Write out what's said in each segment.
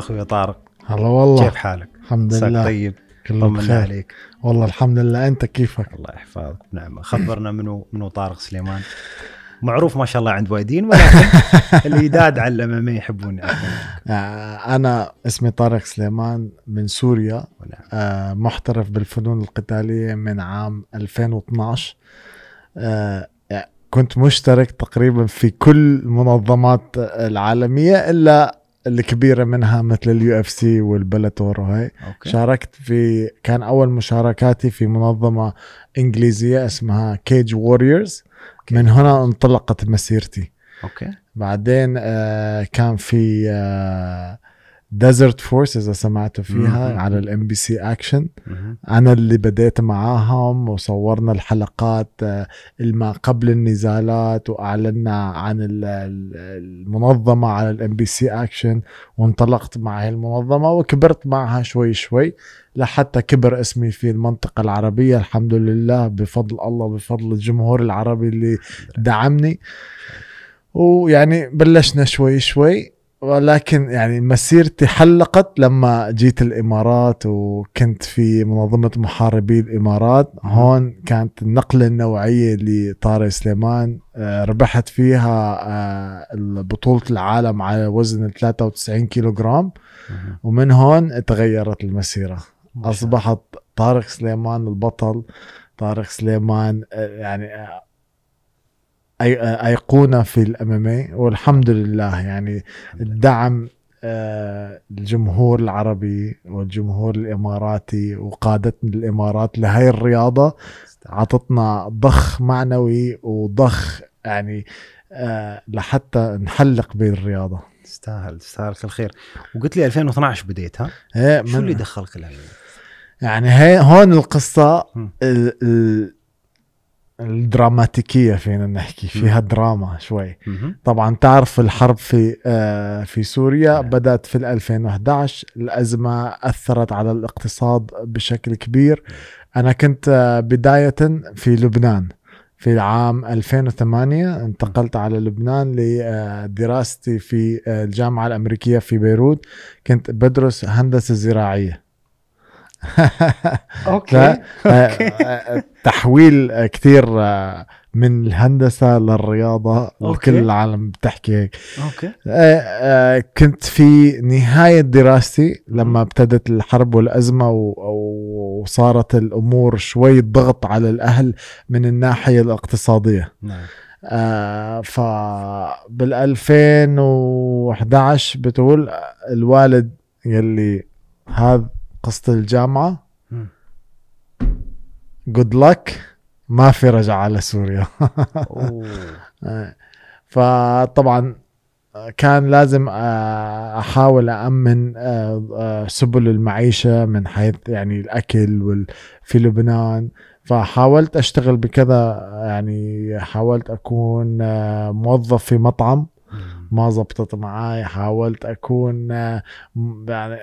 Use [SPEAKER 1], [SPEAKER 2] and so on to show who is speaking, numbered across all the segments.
[SPEAKER 1] اخوي طارق هلا والله كيف حالك؟ الحمد لله طيب بخير
[SPEAKER 2] عليك والله الحمد لله انت كيفك؟ الله
[SPEAKER 1] يحفظك نعم خبرنا منو منو طارق سليمان معروف ما شاء الله عند وايدين
[SPEAKER 2] ولكن داد على ما يحبون آه، انا اسمي طارق سليمان من سوريا آه، محترف بالفنون القتاليه من عام 2012 آه، كنت مشترك تقريبا في كل المنظمات العالميه الا الكبيره منها مثل اليو اف سي والبلاتور وهي أوكي. شاركت في كان اول مشاركاتي في منظمه انجليزيه اسمها كيج ووريرز من هنا انطلقت مسيرتي اوكي بعدين آه كان في آه ديزرت فورس اذا سمعتوا فيها مم. على الام بي سي اكشن انا اللي بديت معاهم وصورنا الحلقات آه، ما قبل النزالات واعلنا عن المنظمه على الام بي سي اكشن وانطلقت مع هاي المنظمه وكبرت معها شوي شوي لحتى كبر اسمي في المنطقة العربية الحمد لله بفضل الله بفضل الجمهور العربي اللي دعمني ويعني بلشنا شوي شوي ولكن يعني مسيرتي حلقت لما جيت الامارات وكنت في منظمه محاربي الامارات هون كانت النقله النوعيه لطارق سليمان آه، ربحت فيها آه، بطوله العالم على وزن 93 كيلوغرام ومن هون تغيرت المسيره اصبحت طارق سليمان البطل طارق سليمان آه، يعني ايقونه في الامامي إيه، والحمد لله يعني الدعم آه، الجمهور العربي والجمهور الاماراتي وقادتنا الامارات لهي الرياضه عطتنا ضخ معنوي وضخ يعني آه، لحتى نحلق بالرياضه تستاهل تستاهل كل خير وقلت لي 2012 بديت ها؟ ايه شو اللي دخلك لهي يعني هي هون القصه ال ال الدراماتيكيه فينا نحكي فيها دراما شوي طبعا تعرف الحرب في آه، في سوريا نعم. بدات في 2011 الازمه اثرت على الاقتصاد بشكل كبير نعم. انا كنت آه، بدايه في لبنان في العام 2008 انتقلت على لبنان لدراستي آه، في الجامعه الامريكيه في بيروت كنت بدرس هندسه زراعيه اوكي آه، تحويل كثير آه، من الهندسه للرياضه وكل العالم بتحكي هيك اوكي آه، كنت في نهايه دراستي لما ابتدت الحرب والازمه وصارت الامور شوي ضغط على الاهل من الناحيه الاقتصاديه نعم آه فبال 2011 بتقول الوالد يلي هذا قصة الجامعة جود لك ما في رجعة على سوريا فطبعا كان لازم آه، احاول امن آه، آه، سبل المعيشه من حيث يعني الاكل وال في لبنان فحاولت اشتغل بكذا يعني حاولت اكون موظف في مطعم ما زبطت معي حاولت اكون يعني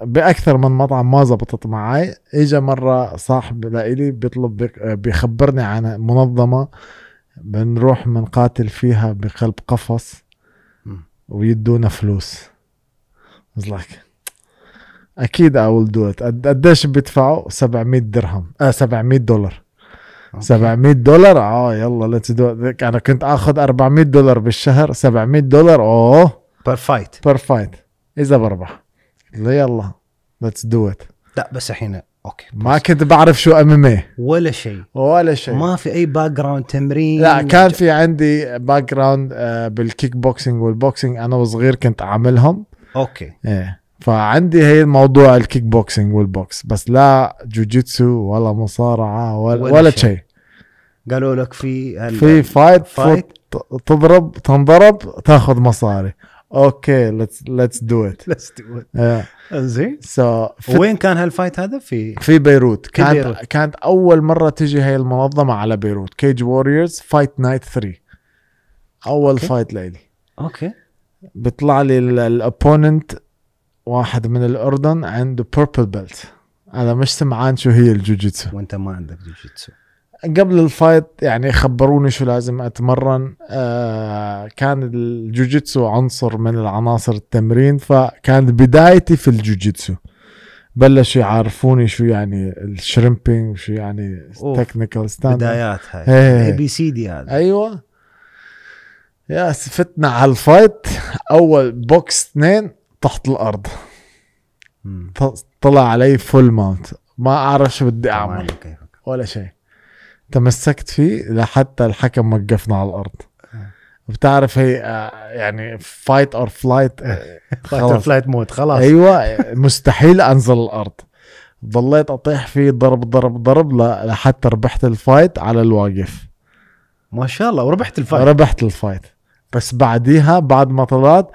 [SPEAKER 2] باكثر من مطعم ما زبطت معي اجى مره صاحب لإلي بيطلب بيخبرني عن منظمه بنروح بنقاتل فيها بقلب قفص ويدونا فلوس لك اكيد اول قد قديش بيدفعوا 700 درهم اه 700 دولار أوكي. 700 دولار اه يلا ليتس دو انا كنت اخذ 400 دولار بالشهر 700 دولار اوه بير فايت بير فايت اذا بربح يلا ليتس دو ات لا بس الحين اوكي بس. ما كنت بعرف شو ام ام
[SPEAKER 1] ولا شيء ولا شيء ما في اي باك جراوند تمرين لا كان
[SPEAKER 2] في عندي باك جراوند بالكيك بوكسينج والبوكسينج انا وصغير كنت اعملهم اوكي ايه فعندي هي الموضوع الكيك بوكسينج والبوكس بس لا جوجيتسو ولا مصارعه ولا, ولا, شيء شي.
[SPEAKER 1] قالوا لك في في فايت, فايت
[SPEAKER 2] تضرب تنضرب تاخذ مصاري اوكي ليتس ليتس دو ات ليتس دو ات انزين سو وين
[SPEAKER 1] كان هالفايت هذا في في بيروت كانت بيروت.
[SPEAKER 2] كانت اول مره تجي هاي المنظمه على بيروت كيج ووريرز فايت نايت 3 اول okay. فايت لي اوكي okay. بيطلع لي الابوننت واحد من الاردن عنده بيربل بيلت انا مش سمعان شو هي الجوجيتسو وانت ما عندك جوجيتسو قبل الفايت يعني خبروني شو لازم اتمرن آه كان الجوجيتسو عنصر من العناصر التمرين فكان بدايتي في الجوجيتسو بلشوا يعرفوني شو يعني الشريمبينج وشو يعني التكنيكال ستاند بدايات هاي اي بي سي دي هذا ايوه يا سفتنا على الفايت اول بوكس اثنين تحت الارض طلع علي فول ماونت ما اعرف شو بدي اعمل ولا شيء تمسكت فيه لحتى الحكم وقفنا على الارض بتعرف هي آه، يعني فايت اور فلايت فايت اور فلايت موت خلاص ايوه مستحيل انزل الارض ضليت اطيح فيه ضرب ضرب ضرب لحتى ربحت الفايت على الواقف ما شاء الله وربحت الفايت ربحت الفايت بس بعديها بعد ما طلعت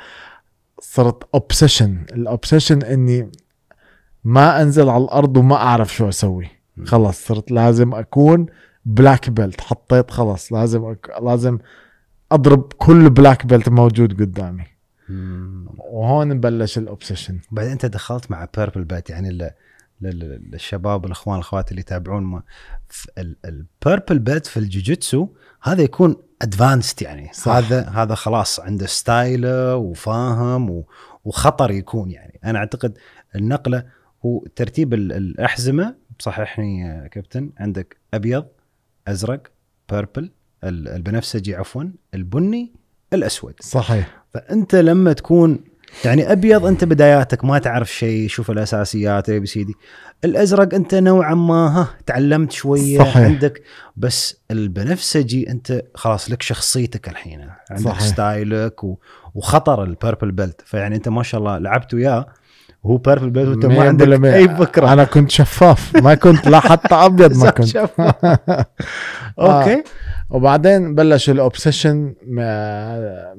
[SPEAKER 2] صرت اوبسيشن الاوبسيشن اني ما انزل على الارض وما اعرف شو اسوي خلص صرت لازم اكون بلاك بيلت حطيت خلاص لازم لازم اضرب كل بلاك بيلت موجود قدامي وهون بلش الاوبسيشن بعد انت دخلت مع بيربل
[SPEAKER 1] بيلت يعني ال... للشباب والاخوان الاخوات اللي يتابعون البيربل بيلت في الجوجيتسو هذا يكون ادفانسد يعني صح. هذا هذا خلاص عنده ستايله وفاهم وخطر يكون يعني انا اعتقد النقله هو ترتيب الاحزمه صححني يا كابتن عندك ابيض ازرق بيربل البنفسجي عفوا البني الاسود صحيح فانت لما تكون يعني ابيض انت بداياتك ما تعرف شيء شوف الاساسيات اي بي سي دي الازرق انت نوعا ما ها تعلمت شويه صحيح. عندك بس البنفسجي انت خلاص لك شخصيتك الحين عندك صحيح. ستايلك وخطر البيربل بيلت فيعني انت ما شاء الله لعبت وياه وهو بار في البيت وانت ما عندك بالمية. اي
[SPEAKER 2] فكره انا كنت شفاف ما كنت لا حتى ابيض ما كنت اوكي آه. وبعدين بلش الاوبسيشن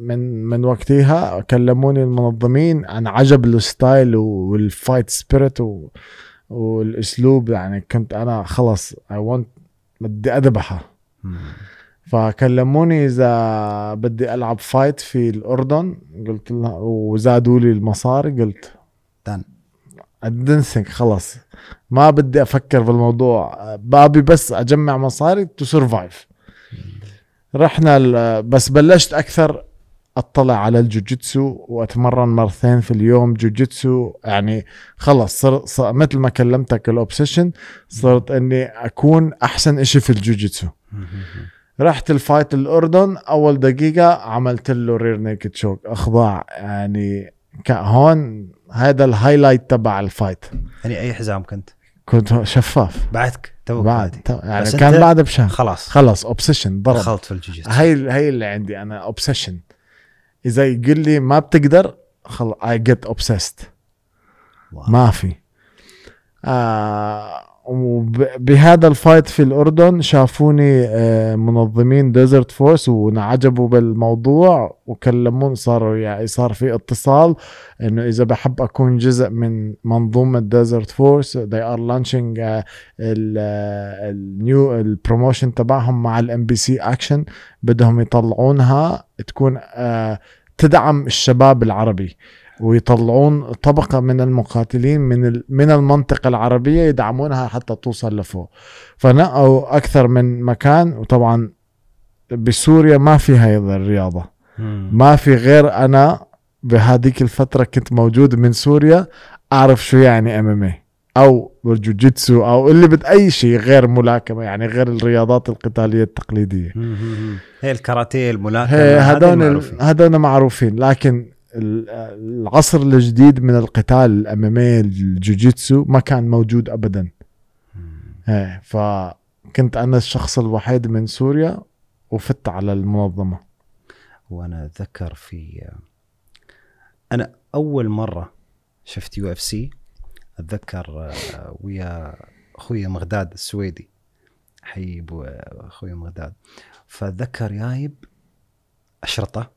[SPEAKER 2] من من وقتها كلموني المنظمين عن عجب الستايل والفايت سبيريت والاسلوب يعني كنت انا خلص اي ونت بدي اذبحها فكلموني اذا بدي العب فايت في الاردن قلت لها وزادوا لي المصاري قلت جدا الدنسنج خلص ما بدي افكر بالموضوع بابي بس اجمع مصاري تو سرفايف رحنا بس بلشت اكثر اطلع على الجوجيتسو واتمرن مرتين في اليوم جوجيتسو يعني خلص صرت صار مثل ما كلمتك الاوبسيشن صرت اني اكون احسن اشي في الجوجيتسو رحت الفايت الاردن اول دقيقه عملت له رير نيكد شوك اخضاع يعني هون هذا الهايلايت تبع الفايت يعني اي حزام كنت كنت شفاف بعدك توك بعد يعني كان بعد بشهر خلاص خلاص اوبسيشن ضرب دخلت في الجوجيتسو هي هي اللي عندي انا اوبسيشن اذا يقول لي ما بتقدر خلص اي جيت اوبسيست ما في آه وبهذا الفايت في الاردن شافوني آه، منظمين ديزرت فورس وانعجبوا بالموضوع وكلموني صاروا يعني صار في اتصال انه اذا بحب اكون جزء من منظومه ديزرت فورس they ار لانشينج النيو البروموشن تبعهم مع الام بي سي اكشن بدهم يطلعونها تكون آه، تدعم الشباب العربي ويطلعون طبقة من المقاتلين من من المنطقة العربية يدعمونها حتى توصل لفوق فنقوا أكثر من مكان وطبعا بسوريا ما في هاي الرياضة ما في غير أنا بهذيك الفترة كنت موجود من سوريا أعرف شو يعني ام إيه أو الجوجيتسو او اللي بد اي شيء غير ملاكمه يعني غير الرياضات القتاليه التقليديه
[SPEAKER 1] هي الكاراتيه الملاكمه هدول
[SPEAKER 2] هدول معروفين لكن العصر الجديد من القتال الامامي إيه، الجوجيتسو ما كان موجود ابدا إيه، فكنت انا الشخص الوحيد من سوريا وفت على المنظمه
[SPEAKER 1] وانا اتذكر في انا اول مره شفت يو اف سي اتذكر آه، ويا اخوي مغداد السويدي حي ابو آه، اخوي مغداد فاتذكر جايب اشرطه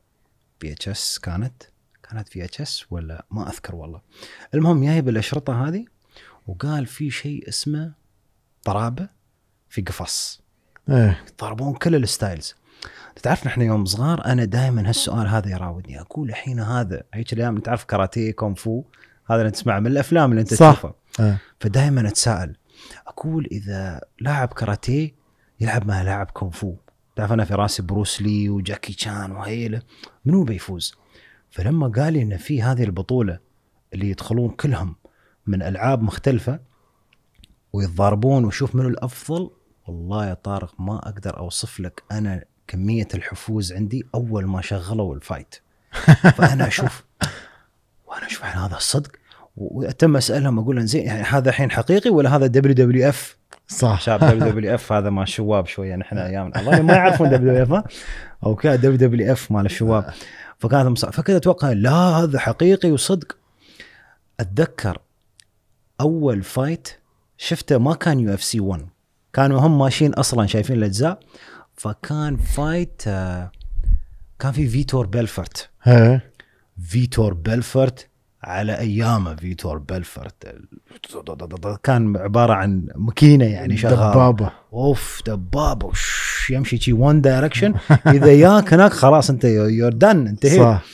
[SPEAKER 1] بي اتش اس كانت كانت في اتش اس ولا ما اذكر والله المهم جايب الاشرطه هذه وقال في شيء اسمه طرابه في قفص ايه يضربون كل الستايلز تعرف نحن يوم صغار انا دائما هالسؤال هذا يراودني اقول الحين هذا هيك الايام تعرف كاراتيه كونغ فو هذا اللي تسمعه من الافلام اللي انت صح. تشوفه أه. فدائما اتساءل اقول اذا لاعب كاراتيه يلعب مع لاعب كونغ فو تعرف انا في راسي بروس لي وجاكي شان وهيله منو بيفوز؟ فلما قال لي ان في هذه البطوله اللي يدخلون كلهم من العاب مختلفه ويتضاربون ويشوف منو الافضل والله يا طارق ما اقدر اوصف لك انا كميه الحفوز عندي اول ما شغلوا الفايت فانا اشوف وانا اشوف هذا الصدق وتم اسالهم اقول لهم زين يعني هذا الحين حقيقي ولا هذا دبليو دبليو اف صح شاب دبليو دبليو اف هذا مال شواب شويه نحن ايامنا الله ما يعرفون دبليو اف اوكي دبليو دبليو اف مال الشواب فكانت مصعب فكذا اتوقع لا هذا حقيقي وصدق اتذكر اول فايت شفته ما كان يو اف سي 1 كانوا هم ماشيين اصلا شايفين الاجزاء فكان فايت آه، كان في فيتور بيلفورت فيتور بيلفورت على ايامه فيتور بلفرت كان عباره عن ماكينه يعني شغاله دبابه اوف دبابه يمشي شي وان دايركشن اذا ياك هناك خلاص انت يور دن انتهيت صح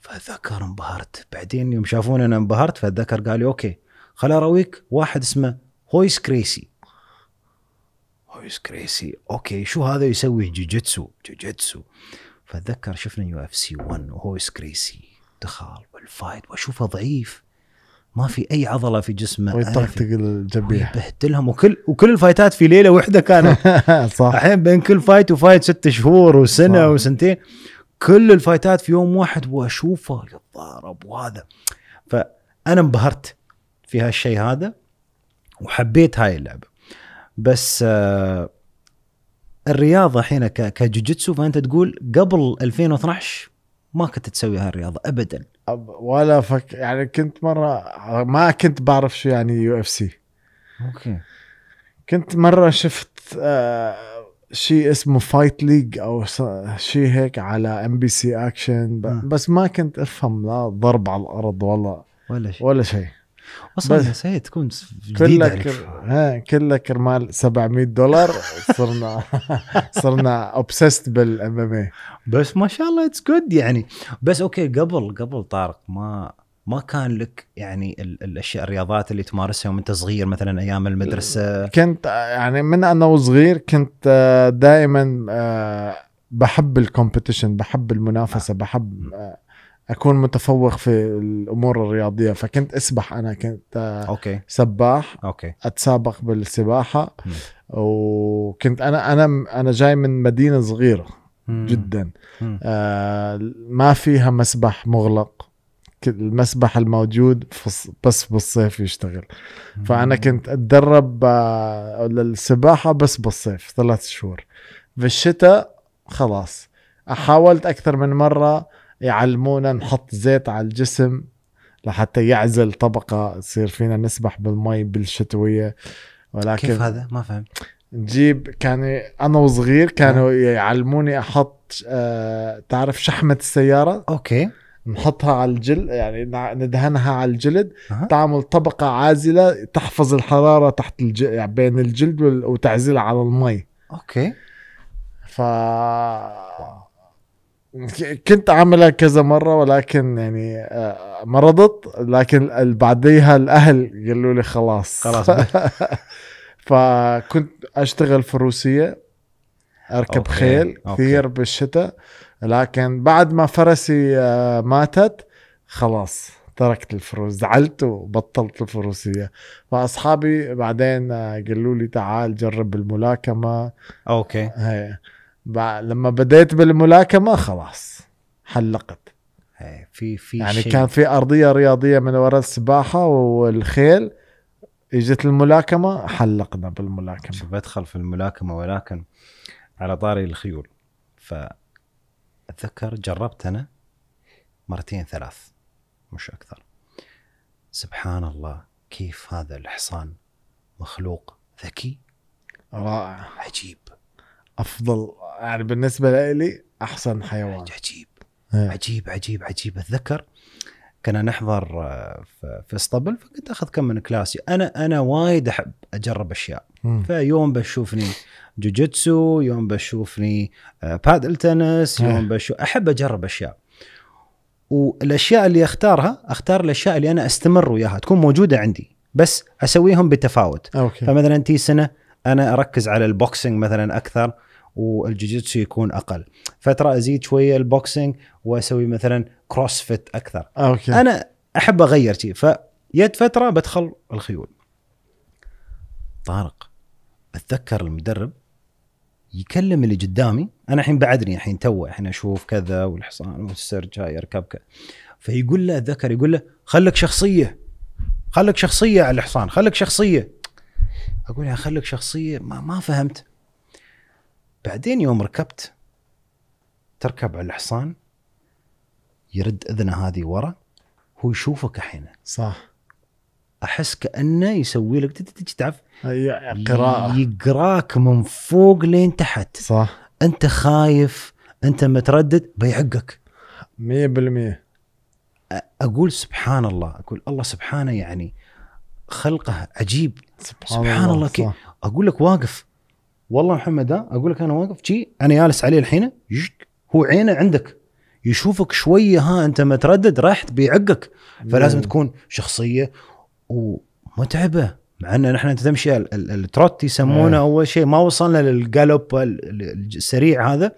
[SPEAKER 1] فذكر انبهرت بعدين يوم شافوني انا انبهرت فذكر قال لي اوكي خل ارويك واحد اسمه هويس كريسي هويس كريسي اوكي شو هذا يسوي جوجيتسو جوجيتسو فاتذكر شفنا يو اف سي 1 وهويس كريسي والادخال والفايت واشوفه ضعيف ما في اي عضله في
[SPEAKER 2] جسمه ويطقطق الجبيه آه،
[SPEAKER 1] يبهدلهم وكل وكل الفايتات في ليله واحده كانت صح الحين بين كل فايت وفايت ست شهور وسنه صح. وسنتين كل الفايتات في يوم واحد واشوفه يتضارب وهذا فانا انبهرت في هالشيء هذا وحبيت هاي اللعبه بس آه الرياضه الحين كجوجيتسو فانت تقول قبل 2012 ما كنت
[SPEAKER 2] تسوي هالرياضه ابدا أب ولا فك يعني كنت مره ما كنت بعرف شو يعني يو اف سي اوكي كنت مره شفت آه شيء اسمه فايت ليج او شيء هيك على ام بي سي اكشن بس ما كنت افهم لا ضرب على الارض ولا ولا شيء ولا شيء اصلا نسيت تكون جديده كلها كرمال 700 دولار صرنا صرنا اوبسست بالام ام اي بس ما شاء الله اتس جود يعني
[SPEAKER 1] بس اوكي قبل قبل طارق ما ما كان لك يعني الاشياء الرياضات اللي تمارسها وانت صغير مثلا ايام المدرسه
[SPEAKER 2] كنت يعني من انا وصغير كنت آه، دائما آه، بحب الكومبيتيشن بحب المنافسه آه. بحب اكون متفوق في الامور الرياضيه فكنت اسبح انا كنت اوكي سباح اوكي اتسابق بالسباحه م. وكنت انا انا انا جاي من مدينه صغيره م. جدا م. آه ما فيها مسبح مغلق المسبح الموجود بس بالصيف يشتغل فانا كنت اتدرب آه، للسباحه بس بالصيف ثلاث شهور بالشتاء خلاص حاولت اكثر من مره يعلمونا نحط زيت على الجسم لحتى يعزل طبقة يصير فينا نسبح بالمي بالشتوية ولكن كيف هذا ما فهمت نجيب كان انا وصغير كانوا نعم. يعلموني احط آه، تعرف شحمه السياره اوكي نحطها على الجلد يعني ندهنها على الجلد أه. تعمل طبقه عازله تحفظ الحراره تحت الج... يعني بين الجلد وتعزلها على المي اوكي ف كنت عاملها كذا مره ولكن يعني آه، مرضت لكن بعديها الاهل قالوا لي خلاص خلاص فكنت اشتغل في روسيا اركب أوكي. خيل كثير بالشتاء لكن بعد ما فرسي آه، ماتت خلاص تركت الفروس زعلت وبطلت الفروسية فأصحابي بعدين آه، قالوا لي تعال جرب الملاكمة أوكي هي. لما بديت بالملاكمه خلاص حلقت
[SPEAKER 1] في في يعني شيء. كان في
[SPEAKER 2] ارضيه رياضيه من وراء السباحه والخيل اجت الملاكمه
[SPEAKER 1] حلقنا بالملاكمه شوف بدخل في الملاكمه ولكن على طاري الخيول فاتذكر جربت انا مرتين ثلاث مش اكثر سبحان الله كيف
[SPEAKER 2] هذا الحصان مخلوق ذكي رائع عجيب افضل يعني بالنسبه لي احسن حيوان عجيب إيه. عجيب
[SPEAKER 1] عجيب عجيب اتذكر كنا نحضر آه، في اسطبل فكنت اخذ كم من كلاسي انا انا وايد احب اجرب اشياء فيوم بشوفني جوجيتسو يوم بشوفني آه، بادل تنس إيه. يوم بشوف احب اجرب اشياء والاشياء اللي اختارها اختار الاشياء اللي انا استمر وياها تكون موجوده عندي بس اسويهم بتفاوت أوكي. فمثلا تي سنه انا اركز على البوكسنج مثلا اكثر والجوجيتسو يكون اقل فتره ازيد شويه البوكسينج واسوي مثلا كروس فيت اكثر أوكي. انا احب اغير شيء فيد فتره بدخل الخيول طارق اتذكر المدرب يكلم اللي قدامي انا الحين بعدني الحين تو الحين اشوف كذا والحصان والسرج هاي يركب كذا فيقول له ذكر يقول له خلك شخصيه خلك شخصيه على الحصان خلك شخصيه اقول يا خلك شخصيه ما, ما فهمت بعدين يوم ركبت تركب على الحصان يرد اذنه هذه ورا هو يشوفك الحين صح احس كانه يسوي لك تعرف قراءه يقراك من فوق لين تحت صح انت خايف انت متردد بيعقك 100% اقول سبحان الله اقول الله سبحانه يعني خلقه عجيب سبحان, سبحان الله, الله كي اقول لك واقف والله محمد ده اقول لك انا واقف شي انا جالس عليه الحين هو عينه عندك يشوفك شويه ها انت متردد رحت بيعقك فلازم تكون شخصيه ومتعبه مع ان نحن انت تمشي التروت يسمونه إيه. اول شيء ما وصلنا للجالوب السريع هذا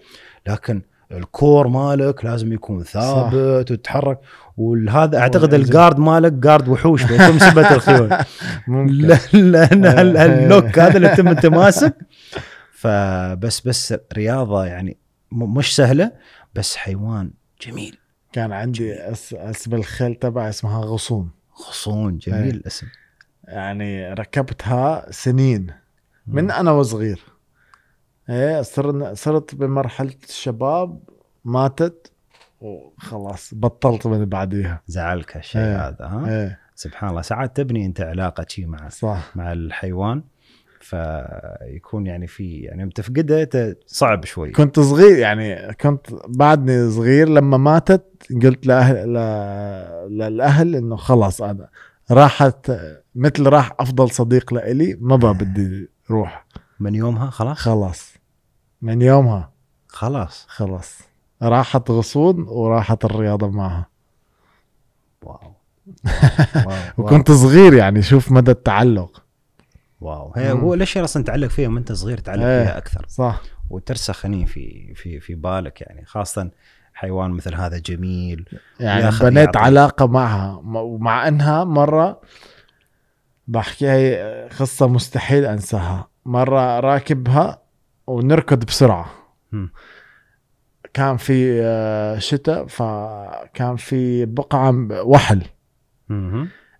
[SPEAKER 1] لكن الكور مالك لازم يكون ثابت صح. وتتحرك وهذا اعتقد الجارد مالك جارد وحوش بيتم سبت الخيول لان آه، آه. اللوك هذا اللي يتم انت ماسك فبس بس رياضه يعني مش سهله بس حيوان جميل كان
[SPEAKER 2] عندي اسم الخيل تبع اسمها غصون غصون جميل آه. الاسم يعني ركبتها سنين من انا وصغير ايه صرنا صرت بمرحله الشباب ماتت وخلاص
[SPEAKER 1] بطلت من بعديها زعلك الشيء ايه. هذا ها ايه. سبحان الله ساعات تبني انت علاقه شيء مع صح. مع الحيوان فيكون يعني في يعني تفقده صعب شوي كنت
[SPEAKER 2] صغير يعني كنت بعدني صغير لما ماتت قلت لاهل للاهل انه خلاص انا راحت مثل راح افضل صديق لإلي ما بقى إيه. بدي روح من يومها خلاص خلاص من يومها خلاص خلاص راحت غصون وراحت الرياضه معها واو وكنت صغير يعني شوف مدى التعلق واو
[SPEAKER 1] هي هو ليش اصلا تعلق فيها وانت صغير تعلق إيه، فيها اكثر صح وترسخ هني في في في بالك يعني خاصه حيوان مثل هذا جميل
[SPEAKER 2] يعني بنيت علاقه معها ومع انها مره بحكي هي قصه مستحيل انساها مره راكبها ونركض بسرعه م. كان في آه، شتاء فكان في بقعة وحل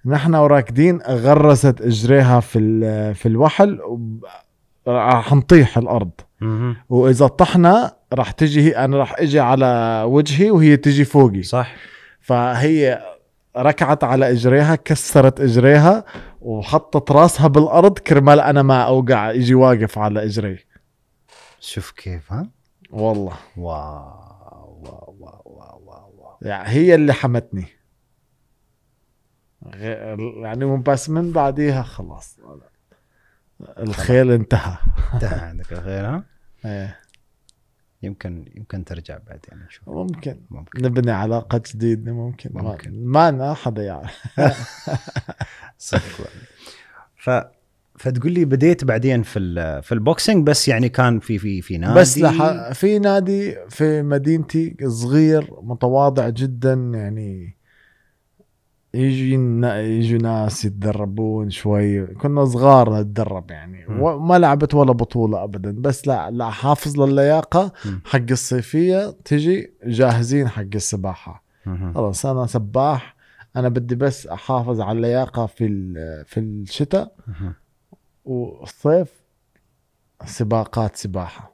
[SPEAKER 2] نحن وراكدين غرست اجريها في في الوحل راح نطيح الارض واذا طحنا راح تجي انا راح اجي على وجهي وهي تجي فوقي صح فهي ركعت على اجريها كسرت اجريها وحطت راسها بالارض كرمال انا ما اوقع اجي واقف على اجري شوف كيف ها والله واو واو واو واو, واو. يعني هي اللي حمتني يعني بس من بعديها خلاص الخيل انتهى انتهى عندك الخيل ها؟
[SPEAKER 1] ايه يمكن يمكن ترجع بعدين يعني نشوف ممكن.
[SPEAKER 2] ممكن نبني علاقه جديده ممكن ممكن ما, ما حدا يعرف صدق
[SPEAKER 1] فتقول لي بديت بعدين في في البوكسنج بس يعني كان في في في نادي بس لح...
[SPEAKER 2] في نادي في مدينتي صغير متواضع جدا يعني يجي يجي ناس يتدربون شوي كنا صغار نتدرب يعني وما لعبت ولا بطوله ابدا بس لا لا حافظ للياقه حق الصيفيه تجي جاهزين حق السباحه خلاص انا سباح انا بدي بس احافظ على اللياقه في في الشتاء والصيف سباقات سباحه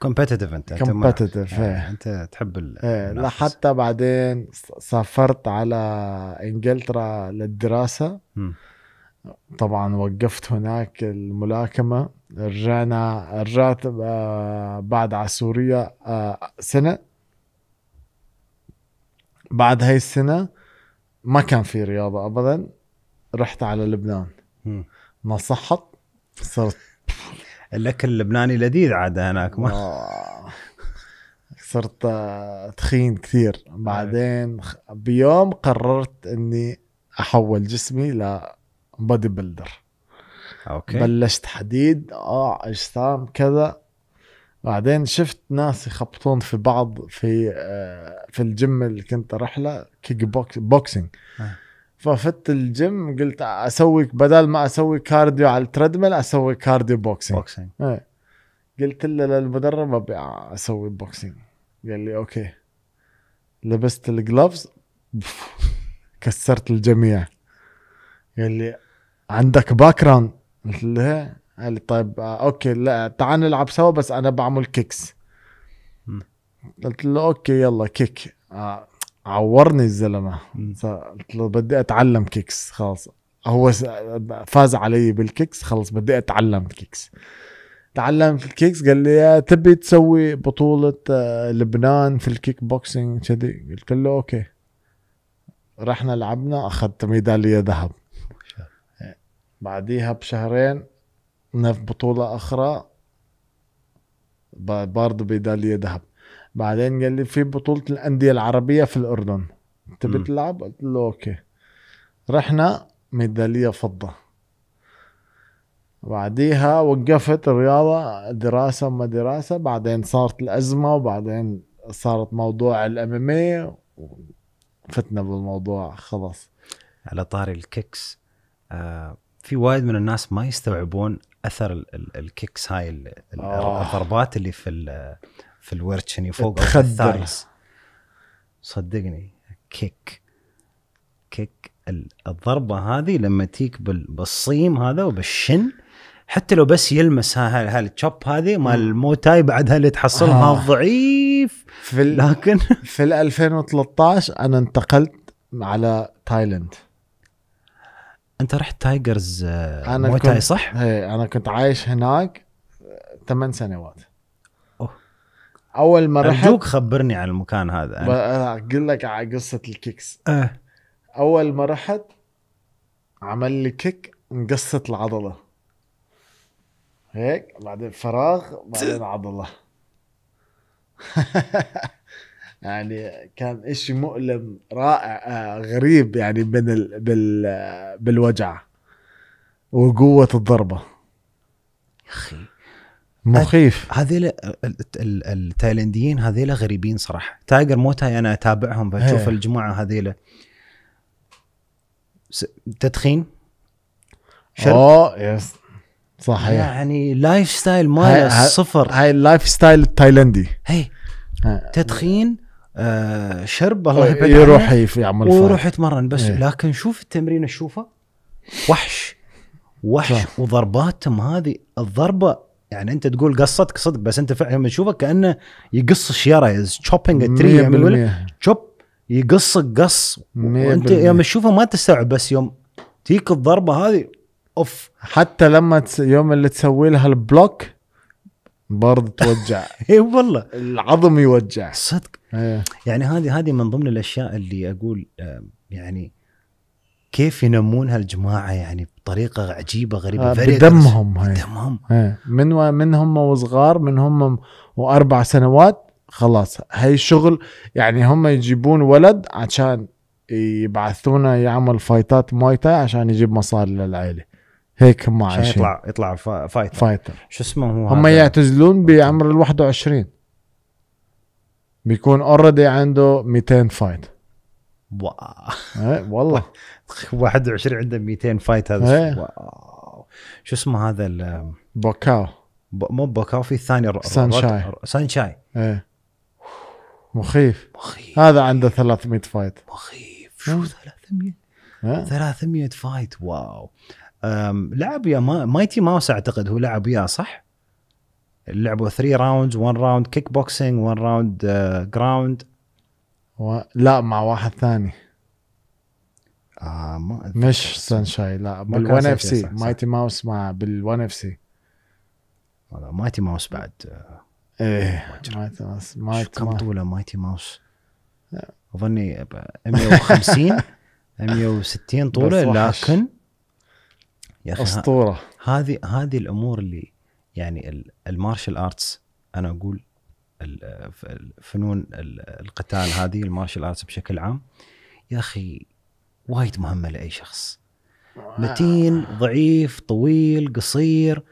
[SPEAKER 2] كومبتتف انت كومبتتف آه، إيه. انت تحب ايه لحتى بعدين سافرت على انجلترا للدراسه م. طبعا وقفت هناك الملاكمه رجعنا رجعت آه، بعد على سوريا آه، سنه بعد هاي السنه ما كان في رياضه ابدا رحت على لبنان م. ما صحت صرت الاكل اللبناني لذيذ عاد هناك ما صرت آه، تخين كثير بعدين بيوم قررت اني احول جسمي لبادي بلدر اوكي بلشت حديد اه اجسام كذا بعدين شفت ناس يخبطون في بعض في آه، في الجيم اللي كنت اروح له كيك بوكس بوكسينج آه. ففت الجيم قلت اسوي بدل ما اسوي كارديو على التريدميل اسوي كارديو بوكسينج بوكسينج ايه. قلت له للمدرب ابي اسوي بوكسينج قال لي اوكي لبست الجلوفز كسرت الجميع قال لي عندك باك جراوند قلت له إيه. قال لي طيب آه، اوكي لا تعال نلعب سوا بس انا بعمل كيكس قلت له اوكي يلا كيك آه عورني الزلمه قلت له بدي اتعلم كيكس خلص هو فاز علي بالكيكس خلص بدي اتعلم كيكس تعلم في الكيكس قال لي تبي تسوي بطولة آه، لبنان في الكيك بوكسينج كذي قلت له اوكي رحنا لعبنا اخذت ميدالية ذهب بعديها بشهرين نف بطولة اخرى برضه ميدالية ذهب بعدين قال لي في بطولة الأندية العربية في الأردن أنت بتلعب؟ قلت له أوكي رحنا ميدالية فضة بعديها وقفت الرياضة دراسة وما دراسة بعدين صارت الأزمة وبعدين صارت موضوع الأمامية وفتنا بالموضوع خلاص
[SPEAKER 1] على طاري الكيكس آه في وايد من الناس ما يستوعبون اثر الكيكس هاي آه. الضربات اللي في في الورتشني فوق تخدر صدقني كيك كيك الضربه هذه لما تيك بالصيم هذا وبالشن حتى لو بس يلمس هالتشوب هذه مال
[SPEAKER 2] الموتاي بعدها اللي تحصلها آه. ضعيف في لكن في ال 2013 انا انتقلت على تايلند انت رحت تايجرز موتاي صح؟ إيه، انا كنت عايش هناك ثمان سنوات اول ما رحت ارجوك خبرني عن المكان هذا انا اقول لك على قصه الكيكس أه. اول ما رحت عمل لي كيك انقصت العضله هيك بعدين فراغ بعدين عضله يعني كان إشي مؤلم رائع آه، غريب يعني بين ال... بال بالوجع وقوة الضربة يا أخي مخيف
[SPEAKER 1] هذيل التايلنديين هذيل غريبين صراحه تايجر موتاي انا اتابعهم بشوف إيه. الجماعه هذيل تدخين شرب اوه يس صحيح يعني لايف ستايل ماله صفر
[SPEAKER 2] هاي اللايف ستايل التايلندي هي تدخين آه شرب
[SPEAKER 1] الله إيه، يبعد يروح يعمل ويروح يتمرن بس هي. إيه. لكن شوف التمرين اشوفه وحش وحش وضرباتهم هذه الضربه يعني انت تقول قصتك صدق بس انت فعلا لما تشوفه كانه يقص از تشوبينج تري يقول تشوب يقصك قص وانت يوم تشوفه ما تستوعب بس يوم تيك الضربه
[SPEAKER 2] هذه اوف حتى لما تس... يوم اللي تسوي لها البلوك برضه توجع اي والله العظم يوجع صدق إيه. يعني هذه هذه من
[SPEAKER 1] ضمن الاشياء اللي اقول يعني كيف ينمون هالجماعه يعني بطريقه عجيبه غريبه آه بدمهم
[SPEAKER 2] بدمهم آه، من و... من هم وصغار من هم واربع سنوات خلاص هي شغل يعني هم يجيبون ولد عشان يبعثونه يعمل فايتات مويتا عشان يجيب مصاري للعائله هيك هم عايشين يطلع يطلع فايتر فايتر شو اسمه هو هم يعتزلون بعمر ال 21 بيكون اوريدي عنده 200 فايت
[SPEAKER 1] واو آه، والله طيب. 21 عنده 200 فايت هذا إيه. واو شو اسمه هذا بوكاو مو بوكاو في الثاني
[SPEAKER 2] سانشاي سانشاي ايه مخيف مخيف هذا عنده 300 فايت مخيف شو 300 إيه.
[SPEAKER 1] 300 إيه. فايت واو لعب يا ما مايتي ماوس اعتقد هو لعب يا صح؟ لعبوا 3 راوندز 1 راوند كيك بوكسينج 1 راوند جراوند
[SPEAKER 2] لا مع واحد ثاني آه، ما مش سانشاين لا بالون اف سي مايتي ماوس مع بالون اف سي والله مايتي ماوس بعد آه، ايه مايتي ماوس مايتي كم طوله مايتي ماوس؟
[SPEAKER 1] اظني 150 160 طوله لكن يا اخي اسطوره هذه هذه الامور اللي يعني المارشال ارتس انا اقول الفنون آه، القتال هذه المارشال ارتس بشكل عام يا اخي وايد مهمه لاي شخص آه. متين
[SPEAKER 2] ضعيف طويل قصير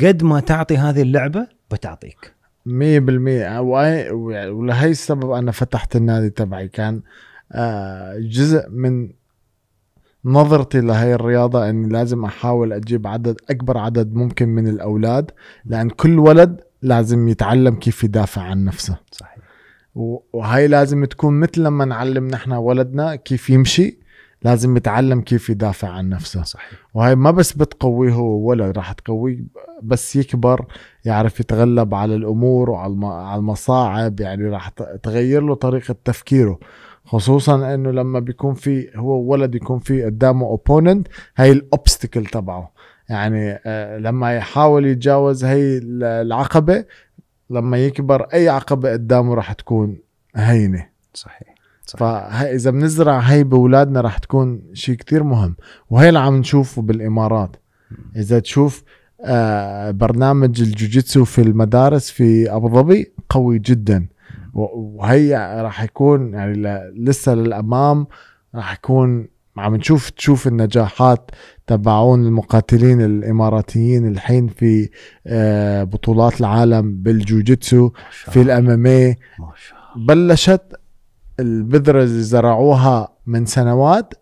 [SPEAKER 2] قد ما تعطي هذه اللعبه بتعطيك 100% آه، ولهي السبب انا فتحت النادي تبعي كان آه، جزء من نظرتي لهي الرياضة أني لازم أحاول أجيب عدد أكبر عدد ممكن من الأولاد لأن كل ولد لازم يتعلم كيف يدافع عن نفسه صحيح وهي لازم تكون مثل لما نعلم نحن ولدنا كيف يمشي لازم يتعلم كيف يدافع عن نفسه صحيح وهي ما بس بتقويه هو ولا راح تقويه بس يكبر يعرف يتغلب على الامور وعلى المصاعب يعني راح تغير له طريقه تفكيره خصوصا انه لما بيكون في هو ولد يكون في قدامه اوبوننت هي الاوبستكل تبعه يعني آه، لما يحاول يتجاوز هي العقبه لما يكبر اي عقبه قدامه راح تكون هينه صحيح فاذا بنزرع هي باولادنا رح تكون شيء كتير مهم وهي اللي عم نشوفه بالامارات اذا تشوف آه برنامج الجوجيتسو في المدارس في ابو ظبي قوي جدا وهي راح يكون يعني لسه للامام راح يكون عم نشوف تشوف النجاحات تبعون المقاتلين الاماراتيين الحين في آه، بطولات العالم بالجوجيتسو في الام ام إيه. بلشت البذره اللي زرعوها من سنوات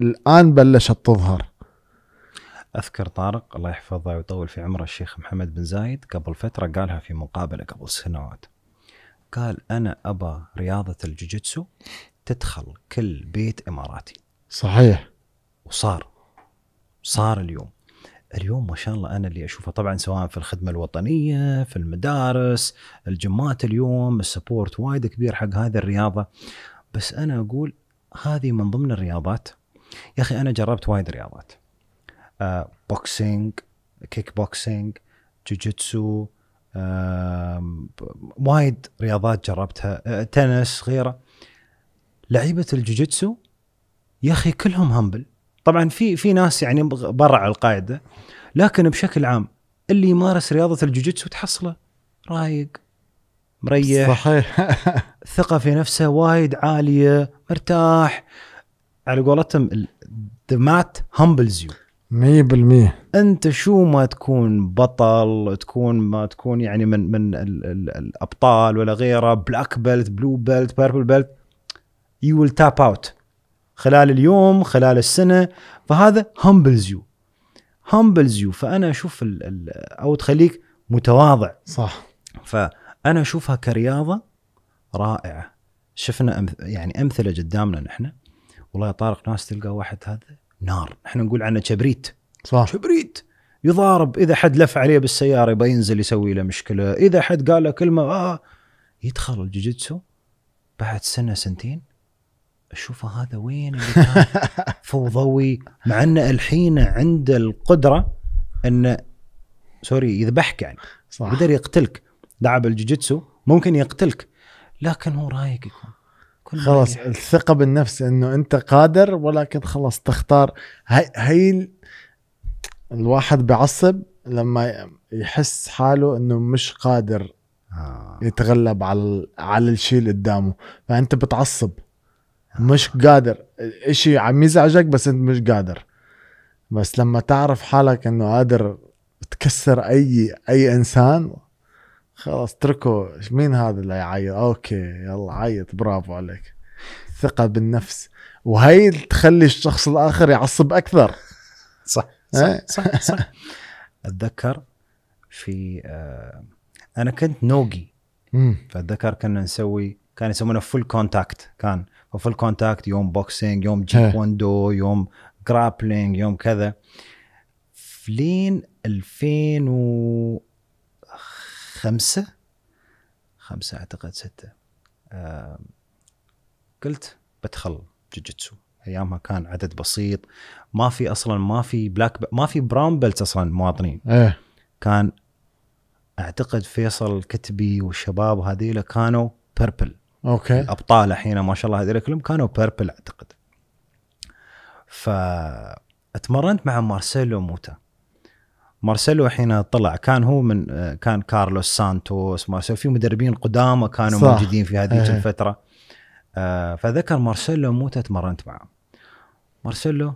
[SPEAKER 2] الان بلشت تظهر
[SPEAKER 1] اذكر طارق الله يحفظه ويطول في عمره الشيخ محمد بن زايد قبل فتره قالها في مقابله قبل سنوات قال انا ابى رياضه الجوجيتسو تدخل كل بيت اماراتي
[SPEAKER 2] صحيح
[SPEAKER 1] وصار صار اليوم اليوم ما شاء الله انا اللي اشوفه طبعا سواء في الخدمه الوطنيه في المدارس الجمات اليوم السبورت وايد كبير حق هذه الرياضه بس انا اقول هذه من ضمن الرياضات يا اخي انا جربت وايد رياضات آه بوكسينج كيك بوكسينج جوجيتسو آه وايد رياضات جربتها آه تنس غيره لعيبه الجوجيتسو يا اخي كلهم همبل طبعا في في ناس يعني برع القاعده لكن بشكل عام اللي يمارس رياضه الجوجيتسو تحصله رايق مريح صحيح ثقه في نفسه وايد عاليه مرتاح على قولتهم ذا مات هامبلز يو 100% انت شو ما تكون بطل تكون ما تكون يعني من من الـ الـ الابطال ولا غيره بلاك بيلت بلو بيلت بيربل بيلت يو ويل تاب اوت خلال اليوم خلال السنه فهذا همبلز يو همبلز يو فانا اشوف الـ الـ او تخليك متواضع صح فانا اشوفها كرياضه رائعه شفنا يعني امثله قدامنا نحن والله يا طارق ناس تلقى واحد هذا نار احنا نقول عنه كبريت صح كبريت يضارب اذا حد لف عليه بالسياره يبغى ينزل يسوي له مشكله اذا حد قال له كلمه اه يدخل الجوجيتسو بعد سنه سنتين اشوفه هذا وين اللي كان فوضوي مع ان الحين عنده القدره انه سوري يذبحك يعني صح يقدر يقتلك
[SPEAKER 2] لاعب الجوجيتسو ممكن يقتلك لكن هو رايق يكون خلاص الثقة بالنفس انه انت قادر ولكن خلاص تختار هي, هي الواحد بيعصب لما يحس حاله انه مش قادر آه. يتغلب على على الشيء اللي قدامه فانت بتعصب مش قادر اشي عم يزعجك بس انت مش قادر بس لما تعرف حالك انه قادر تكسر اي اي انسان خلاص اتركه مين هذا اللي يعيط اوكي يلا عيط برافو عليك ثقة بالنفس وهي تخلي الشخص الاخر يعصب اكثر صح إيه؟ صح صح, صح. اتذكر في آه
[SPEAKER 1] انا كنت نوقي فاتذكر كنا نسوي كان يسمونه فول كونتاكت كان فول كونتاكت يوم بوكسينج يوم جيكوندو إيه. يوم جرابلينج يوم كذا فلين 2005 خمسة اعتقد ستة قلت بدخل جوجيتسو ايامها كان عدد بسيط ما في اصلا ما في بلاك ب... ما في براون بيلت اصلا مواطنين إيه. كان اعتقد فيصل كتبي والشباب هذيلا كانوا بيربل اوكي الابطال الحين ما شاء الله هذول كلهم كانوا بيربل اعتقد فتمرنت مع مارسيلو موتا مارسيلو الحين طلع كان هو من كان كارلوس سانتوس مارسيلو في مدربين قدامى كانوا صح. موجودين في هذه ايه. الفتره آه، فذكر مارسيلو موتا تمرنت معه مارسيلو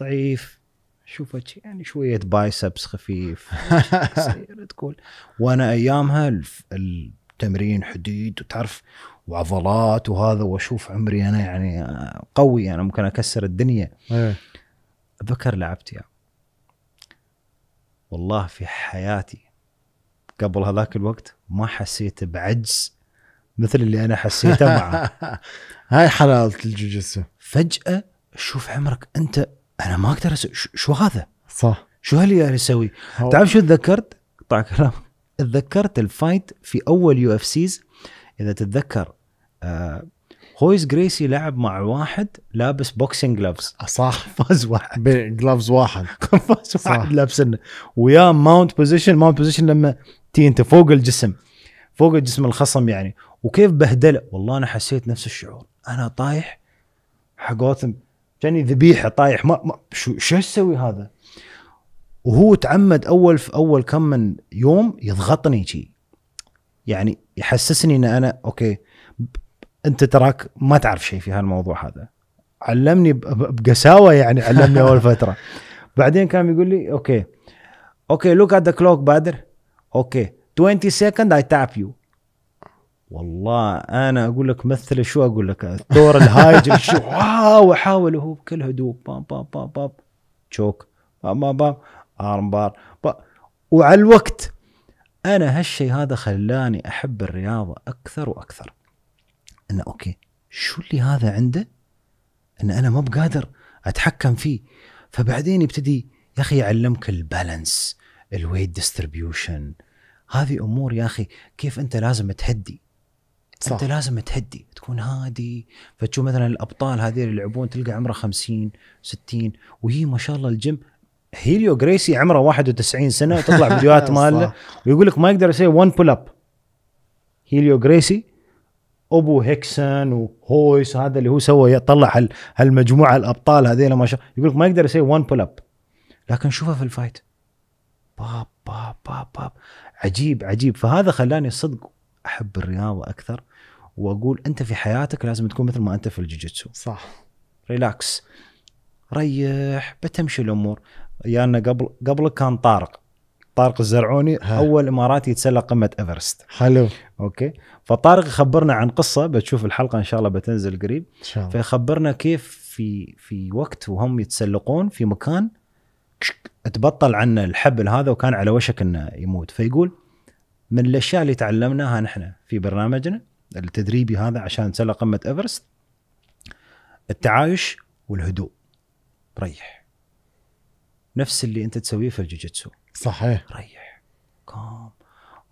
[SPEAKER 1] ضعيف شوفه يعني شويه بايسبس خفيف تقول وانا ايامها التمرين حديد وتعرف وعضلات وهذا واشوف عمري انا يعني قوي انا يعني ممكن اكسر الدنيا ايه. ذكر لعبت يا والله في حياتي قبل هذاك الوقت ما حسيت بعجز مثل اللي انا حسيته معه هاي حلاوه الجوجيتسو فجاه شوف عمرك انت انا ما اقدر أسوي شو هذا صح شو هاللي اسوي تعرف شو تذكرت قطع كلام تذكرت الفايت في اول يو اف سيز اذا تتذكر هويز آه، جريسي لعب مع واحد لابس بوكسينج جلافز آه، صح فاز واحد بجلافز واحد فاز واحد لابسنه ويا ماونت بوزيشن ماونت بوزيشن لما تي انت فوق الجسم فوق الجسم الخصم يعني وكيف بهدله والله انا حسيت نفس الشعور انا طايح حق اوثم كاني ذبيحه طايح ما, ما شو شو اسوي هذا؟ وهو تعمد اول في اول كم من يوم يضغطني شي يعني يحسسني ان انا اوكي انت تراك ما تعرف شيء في هالموضوع هذا علمني بقساوه يعني علمني اول فتره بعدين كان يقول لي اوكي اوكي لوك ات ذا كلوك بادر اوكي 20 سكند اي تاب يو والله انا اقول لك مثل شو اقول لك الثور الهايج شو واو احاول وهو بكل هدوء بام بام بام بام تشوك بام بام بام ارم بار وعلى الوقت انا هالشيء هذا خلاني احب الرياضه اكثر واكثر انه اوكي شو اللي هذا عنده ان انا ما بقادر اتحكم فيه فبعدين يبتدي يا اخي يعلمك البالانس الويت ديستربيوشن هذه امور يا اخي كيف انت لازم تهدي صح. انت لازم تهدي تكون هادي فتشوف مثلا الابطال هذول اللي يلعبون تلقى عمره 50 60 وهي ما شاء الله الجيم هيليو جريسي عمره 91 سنه تطلع فيديوهات ماله ويقول لك ما يقدر يسوي 1 بول اب هيليو جريسي ابو هيكسن وهويس هذا اللي هو سوى طلع هالمجموعه الابطال هذيل ما شاء يقول لك ما يقدر يسوي 1 بول اب لكن شوفه في الفايت باب باب باب باب عجيب عجيب فهذا خلاني صدق احب الرياضه اكثر واقول انت في حياتك لازم تكون مثل ما انت في الجوجيتسو صح ريلاكس ريح بتمشي الامور يانا يعني قبل قبله كان طارق طارق الزرعوني ها. اول اماراتي يتسلق قمه ايفرست حلو اوكي فطارق خبرنا عن قصه بتشوف الحلقه ان شاء الله بتنزل قريب ان شاء الله فخبرنا كيف في في وقت وهم يتسلقون في مكان تبطل عنا الحبل هذا وكان على وشك انه يموت فيقول من الاشياء اللي تعلمناها نحن في برنامجنا التدريبي هذا عشان نتسلق قمه ايفرست التعايش والهدوء ريح نفس اللي انت تسويه في الجوجيتسو صحيح ريح كام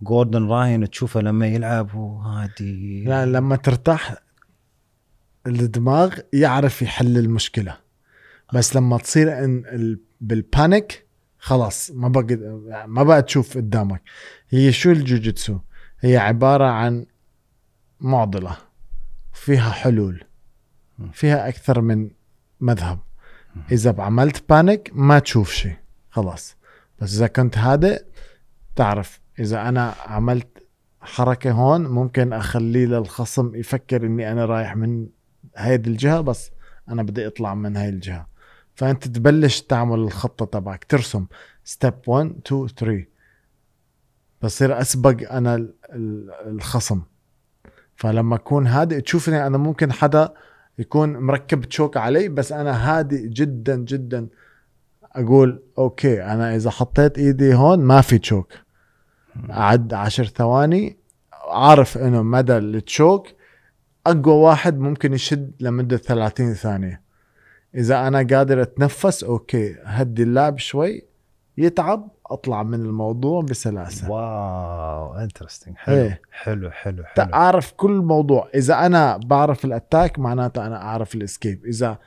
[SPEAKER 1] جوردن
[SPEAKER 2] راين تشوفه لما يلعب
[SPEAKER 1] وهادي
[SPEAKER 2] لا لما ترتاح الدماغ يعرف يحل المشكله بس لما تصير ان بالبانيك خلاص ما بقى ما بقى تشوف قدامك هي شو الجوجيتسو هي عباره عن معضله فيها حلول فيها اكثر من مذهب اذا عملت بانيك ما تشوف شيء خلاص بس اذا كنت هادئ تعرف اذا انا عملت حركه هون ممكن اخليه للخصم يفكر اني انا رايح من هيدي الجهه بس انا بدي اطلع من هاي الجهه فانت تبلش تعمل الخطه تبعك ترسم ستيب 1 2 3 بصير اسبق انا الخصم فلما اكون هادئ تشوفني انا ممكن حدا يكون مركب تشوك علي بس أنا هادئ جدا جدا أقول أوكي أنا إذا حطيت إيدي هون ما في تشوك أعد عشر ثواني عارف إنه مدى التشوك أقوى واحد ممكن يشد لمدة 30 ثانية إذا أنا قادر أتنفس أوكي هدي اللعب شوي يتعب اطلع من الموضوع بسلاسه واو انترستنج حلو ايه.
[SPEAKER 1] حلو حلو
[SPEAKER 2] حلو اعرف كل موضوع اذا انا بعرف الاتاك معناته انا اعرف الاسكيب اذا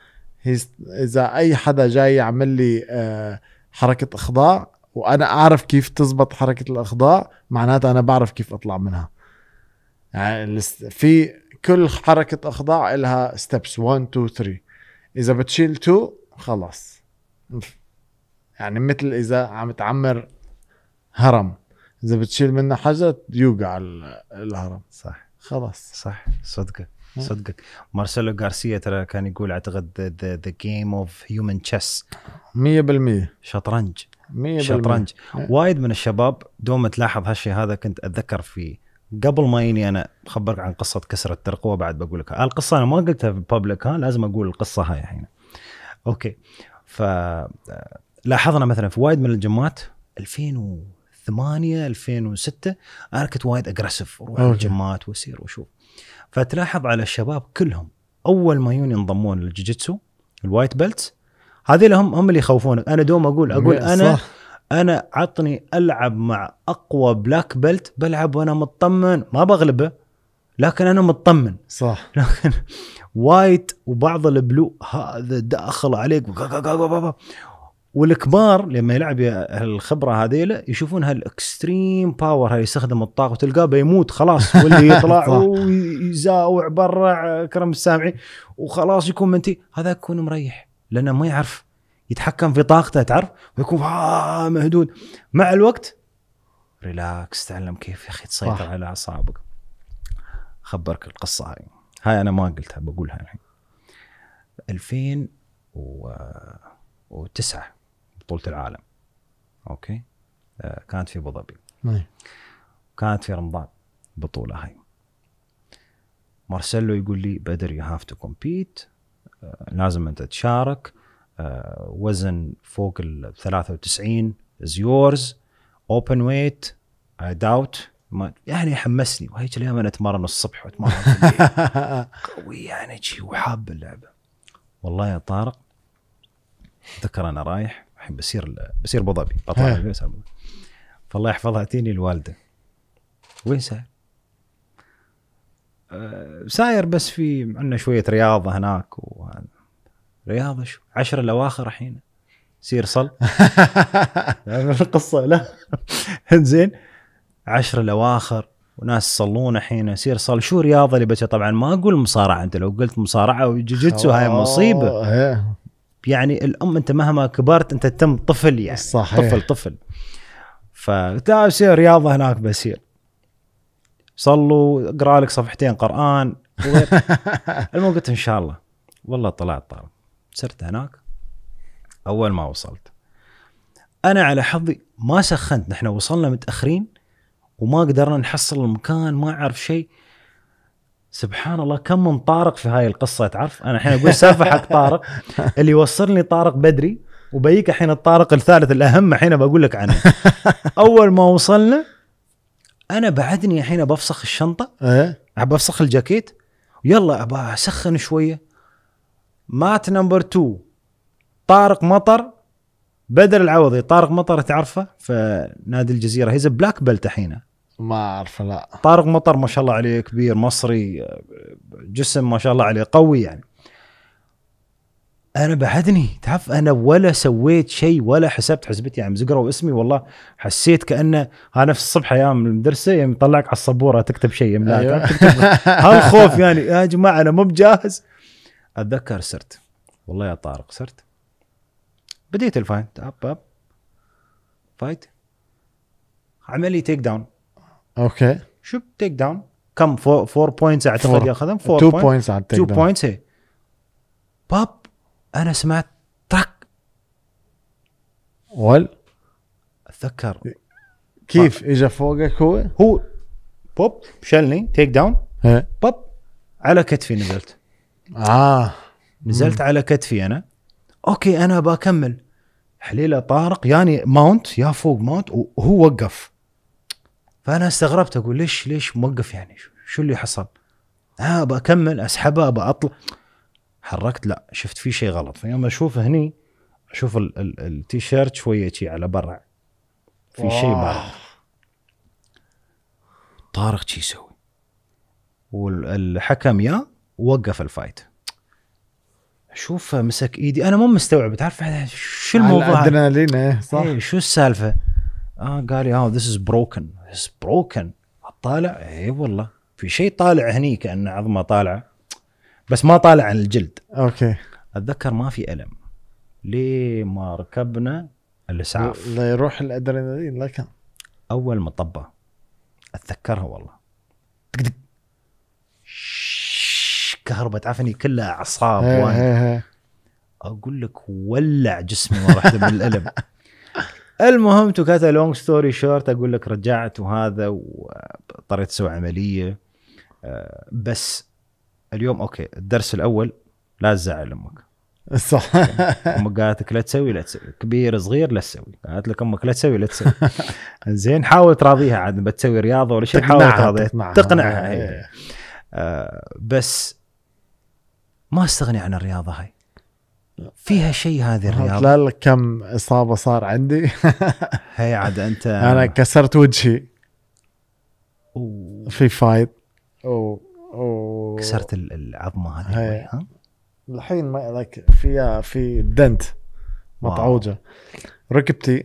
[SPEAKER 2] اذا اي حدا جاي يعمل لي آه، حركه اخضاع وانا اعرف كيف تزبط حركه الاخضاع معناته انا بعرف كيف اطلع منها يعني في كل حركه اخضاع لها ستبس 1 2 3 اذا بتشيل 2 خلاص يعني مثل اذا عم تعمر هرم اذا بتشيل منه حجر يوقع الهرم صح خلاص صح صدقك صدقك مارسيلو
[SPEAKER 1] غارسيا ترى كان يقول اعتقد ذا جيم اوف هيومن تشيس 100% شطرنج 100% شطرنج وايد من الشباب دوم تلاحظ هالشيء هذا كنت اتذكر في قبل ما يني انا بخبرك عن قصه كسر الترقوه بعد بقول لك القصه انا ما قلتها في بابليك ها لازم اقول القصه هاي الحين اوكي ف لاحظنا مثلا في وايد من الجمات 2008 2006 انا كنت وايد اجريسف اروح الجمات واسير واشوف فتلاحظ على الشباب كلهم اول ما يجون ينضمون للجوجيتسو الوايت بيلت هذه هم هم اللي يخوفونك انا دوم اقول اقول انا صح. انا عطني العب مع اقوى بلاك بيلت بلعب وانا مطمن ما بغلبه لكن انا مطمن صح لكن وايت وبعض البلو هذا داخل عليك والكبار لما يلعب الخبره هذيلا يشوفون هالاكستريم باور هاي يستخدم الطاقه وتلقاه بيموت خلاص واللي يطلع ويزاوع برا كرم السامعي وخلاص يكون منتي هذا يكون مريح لانه ما يعرف يتحكم في طاقته تعرف ويكون آه مهدود مع الوقت ريلاكس تعلم كيف يا اخي تسيطر على اعصابك خبرك القصه هاي هاي انا ما قلتها بقولها الحين 2009 بطوله العالم اوكي آه، كانت في ابو ظبي نعم. كانت في رمضان البطوله هاي مارسيلو يقول لي بدر يو هاف تو كومبيت لازم انت تشارك آه، وزن فوق ال 93 از يورز اوبن ويت اي داوت يعني حمسني وهيك الايام انا اتمرن الصبح واتمرن قوي يعني شي وحاب اللعبه والله يا طارق ذكر انا رايح الحين بصير بصير ابو ظبي بطلع فالله يحفظها تيني الوالده وين ساير؟ آه، ساير بس في عندنا شويه رياضه هناك وهذا رياضه شو عشر الاواخر الحين سير صل القصه لا زين عشر الاواخر وناس يصلون الحين سير صل شو رياضه اللي بس طبعا ما اقول مصارعه انت لو قلت مصارعه وجوجيتسو هاي مصيبه يعني الام انت مهما كبرت انت تم طفل يعني صحيح. طفل طفل فقلت لا رياضه هناك بسير صلوا اقرا لك صفحتين قران المهم قلت ان شاء الله والله طلعت طالب صرت هناك اول ما وصلت انا على حظي ما سخنت نحن وصلنا متاخرين وما قدرنا نحصل المكان ما اعرف شيء سبحان الله كم من طارق في هاي القصه تعرف انا الحين اقول سالفه حق طارق اللي وصلني طارق بدري وبيك الحين الطارق الثالث الاهم الحين بقول لك عنه اول ما وصلنا انا بعدني الحين بفسخ الشنطه ايه بفسخ الجاكيت يلا أبا اسخن شويه مات نمبر 2 طارق مطر بدر العوضي طارق مطر تعرفه في نادي الجزيره هيز بلاك بيلت الحين ما اعرف لا طارق مطر ما شاء الله عليه كبير مصري جسم ما شاء الله عليه قوي يعني انا بعدني تعرف انا ولا سويت شيء ولا حسبت حسبتي يعني زقروا اسمي والله حسيت كانه انا في الصبح ايام المدرسه يوم يطلعك على السبوره تكتب شيء لا أيوة. هالخوف يعني يا جماعه انا مو بجاهز اتذكر صرت والله يا طارق صرت بديت الفايت اب اب فايت عملي تيك داون اوكي شو تيك داون كم 4 بوينتس اعتقد ياخذهم 4 بوينتس 2 بوينتس اي باب انا سمعت ترك ول اتذكر كيف اجى فوقك هو؟ هو بوب شلني تيك داون بوب على كتفي نزلت اه نزلت مم. على كتفي انا اوكي انا بكمل حليله طارق يعني ماونت يا فوق ماونت وهو وقف فانا استغربت اقول ليش ليش موقف يعني شو اللي حصل؟ ها آه بكمل اسحبها اطلع حركت لا شفت في شيء غلط فيوم اشوف هني اشوف التيشيرت شويه شي على برا
[SPEAKER 2] في شيء برا
[SPEAKER 1] طارق شي يسوي والحكم يا وقف الفايت اشوف مسك ايدي انا مو مستوعب تعرف شو الموضوع الادرينالين إيه، صح ايه شو السالفه اه قال لي اه ذيس از بروكن ذس بروكن طالع اي والله في شيء طالع هني كانه عظمه طالعه بس ما طالع عن الجلد اوكي اتذكر ما في الم ليه ما ركبنا الاسعاف
[SPEAKER 2] لا يروح الادرينالين لا كان
[SPEAKER 1] اول مطبه اتذكرها والله كهرباء تعرفني كلها اعصاب اقول لك ولع جسمي ما رحت من الالم المهم تو كات لونج ستوري شورت اقول لك رجعت وهذا واضطريت اسوي عمليه آه، بس اليوم اوكي الدرس الاول لا تزعل امك صح امك قالت لك لا تسوي لا تسوي كبير صغير لا تسوي قالت لك امك لا تسوي لا تسوي زين حاول تراضيها عاد بتسوي رياضه ولا شيء حاول تراضيها تقنعها, تقنعها هي. إيه. إيه. آه بس ما استغني عن الرياضه هاي
[SPEAKER 2] فيها شيء هذه الرياضه لا كم اصابه صار عندي
[SPEAKER 1] هي عاد انت انا
[SPEAKER 2] كسرت وجهي أوه. في فايت أو كسرت العظمه هذه ها الحين ما لك فيها في دنت مطعوجه ركبتي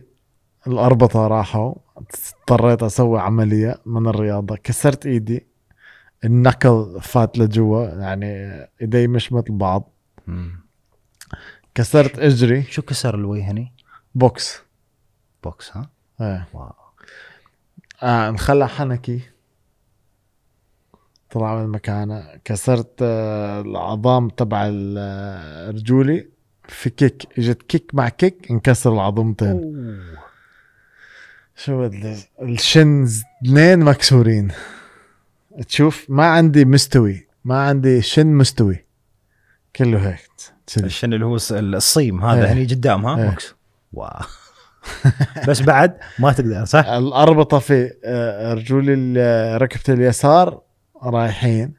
[SPEAKER 2] الاربطه راحوا اضطريت اسوي عمليه من الرياضه كسرت ايدي النكل فات لجوا يعني ايدي مش مثل بعض مم. كسرت اجري شو كسر هني؟ بوكس بوكس ها؟ ايه واو آه انخلع حنكي طلع من مكانه كسرت آه العظام تبع آه، رجولي في كيك اجت كيك مع كيك انكسر العظمتين شو بدي الشنز اثنين مكسورين تشوف ما عندي مستوي ما عندي شن مستوي كله هيك
[SPEAKER 1] عشان اللي هو الصيم هذا ايه. قدام ها ايه. واو
[SPEAKER 2] بس بعد ما تقدر صح؟ الاربطه في آه، رجولي آه، ركبتي اليسار رايحين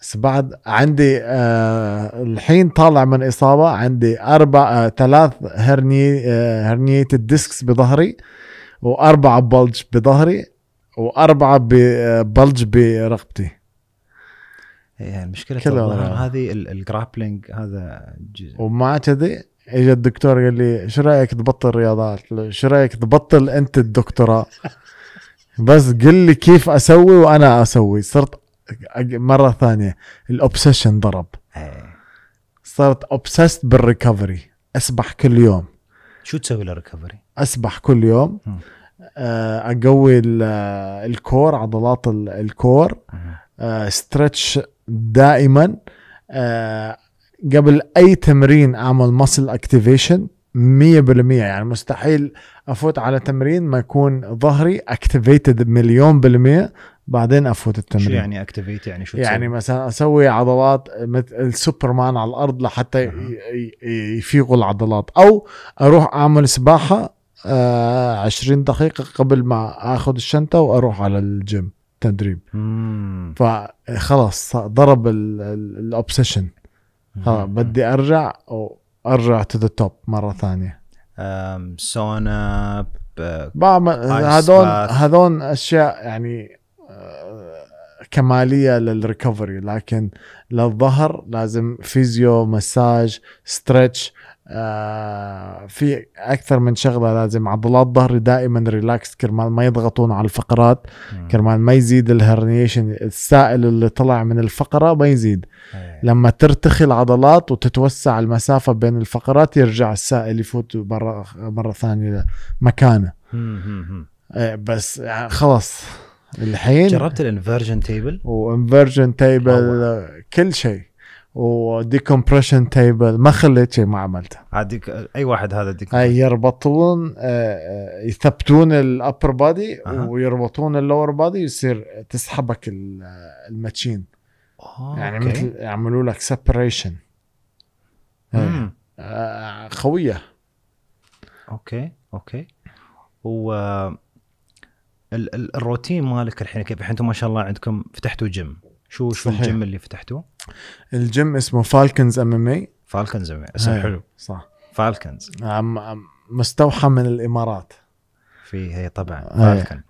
[SPEAKER 2] بس بعد عندي آه الحين طالع من اصابه عندي اربع آه ثلاث هرني آه الديسكس بظهري واربعه بلج بظهري واربعه آه، بلج برقبتي يعني مشكله
[SPEAKER 1] هذه الجرابلينج هذا جزء.
[SPEAKER 2] ومع كذي اجى الدكتور قال لي شو رايك تبطل رياضات؟ شو رايك تبطل انت الدكتوراه؟ بس قل لي كيف اسوي وانا اسوي صرت مره ثانيه الاوبسيشن ضرب إيه. صرت اوبسست بالريكفري اسبح كل يوم شو تسوي للريكفري؟ اسبح كل يوم آه، اقوي الكور عضلات الكور ستريتش دائما آه، قبل اي تمرين اعمل ماسل اكتيفيشن 100% يعني مستحيل افوت على تمرين ما يكون ظهري اكتيفيتد مليون بالمية بعدين افوت التمرين شو يعني اكتيفيت يعني شو يعني مثلا اسوي عضلات مثل السوبرمان على الارض لحتى يفيقوا العضلات او اروح اعمل سباحه 20 آه، دقيقه قبل ما اخذ الشنطه واروح على الجيم تدريب مم. فخلص ضرب الاوبسيشن بدي ارجع وارجع تو ذا توب مره ثانيه سونا هذول هذول اشياء يعني آه، كماليه للريكفري لكن للظهر لازم فيزيو مساج ستريتش آه، في اكثر من شغله لازم عضلات ظهري دائما ريلاكس كرمال ما يضغطون على الفقرات كرمال ما يزيد الهرنيشن السائل اللي طلع من الفقره ما يزيد إيه. لما ترتخي العضلات وتتوسع المسافه بين الفقرات يرجع السائل يفوت مره مره ثانيه مكانه إيه، بس يعني خلاص الحين جربت
[SPEAKER 1] الانفرجن تيبل
[SPEAKER 2] وانفرجن تيبل كل شيء وديكمبريشن تيبل ما خليت شيء ما عملته عادي اي واحد هذا ديك اي يربطون آه، آه، يثبتون الابر بادي أه. ويربطون اللور بادي يصير تسحبك الماتشين يعني أوكي. مثل يعملوا لك سيبريشن خويه آه،
[SPEAKER 1] اوكي اوكي و الروتين مالك الحين كيف الحين انتم ما شاء الله عندكم فتحتوا جيم شو شو الجيم اللي
[SPEAKER 2] فتحتوه الجيم اسمه فالكنز ام ام اي فالكنز ام اسم حلو صح فالكنز مستوحى من الامارات في هي طبعا فالكن إيه.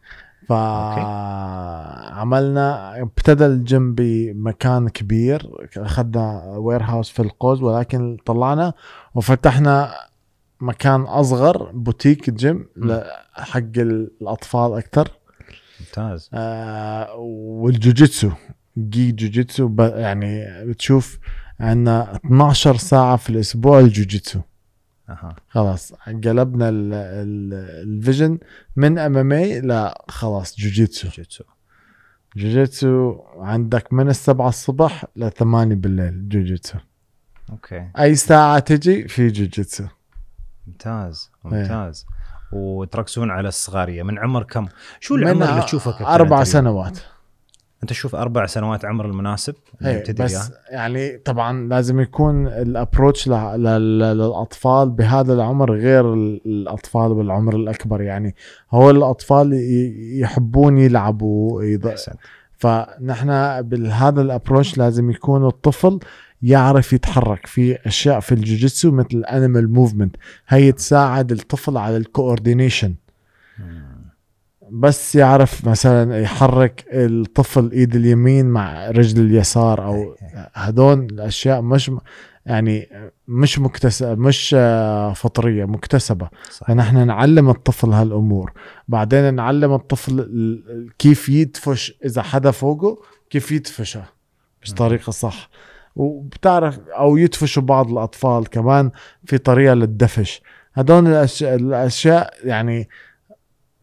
[SPEAKER 2] فعملنا ابتدى الجيم بمكان كبير اخذنا وير هاوس في القوز ولكن طلعنا وفتحنا مكان اصغر بوتيك جيم حق الاطفال اكثر ممتاز آه والجوجيتسو جي جوجيتسو يعني بتشوف عندنا 12 ساعة في الأسبوع الجوجيتسو أه. خلاص قلبنا الفيجن من ام ام اي لا خلاص جوجيتسو جوجيتسو جوجيتسو عندك من السبعة الصبح ل 8 بالليل جوجيتسو اوكي اي ساعة تجي في جوجيتسو
[SPEAKER 1] ممتاز إيه. ممتاز وتركزون على الصغارية من عمر كم؟ شو العمر اللي تشوفه كابتن؟ اربع سنوات انت تشوف اربع سنوات عمر المناسب تبتدي إيه، بس
[SPEAKER 2] يعني. طبعا لازم يكون الابروتش للاطفال بهذا العمر غير الاطفال بالعمر الاكبر يعني هو الاطفال يحبون يلعبوا احسنت فنحن بهذا الابروتش لازم يكون الطفل يعرف يتحرك في اشياء في الجوجيتسو مثل الانيمال موفمنت هي تساعد الطفل على الكوردينيشن بس يعرف مثلا يحرك الطفل ايد اليمين مع رجل اليسار او إيه، إيه. هدول الاشياء مش يعني مش مكتسبه مش فطريه مكتسبه فنحن نعلم الطفل هالامور بعدين نعلم الطفل كيف يدفش اذا حدا فوقه كيف يدفشه مش طريقه صح وبتعرف او يدفشوا بعض الاطفال كمان في طريقه للدفش هدول الاشياء يعني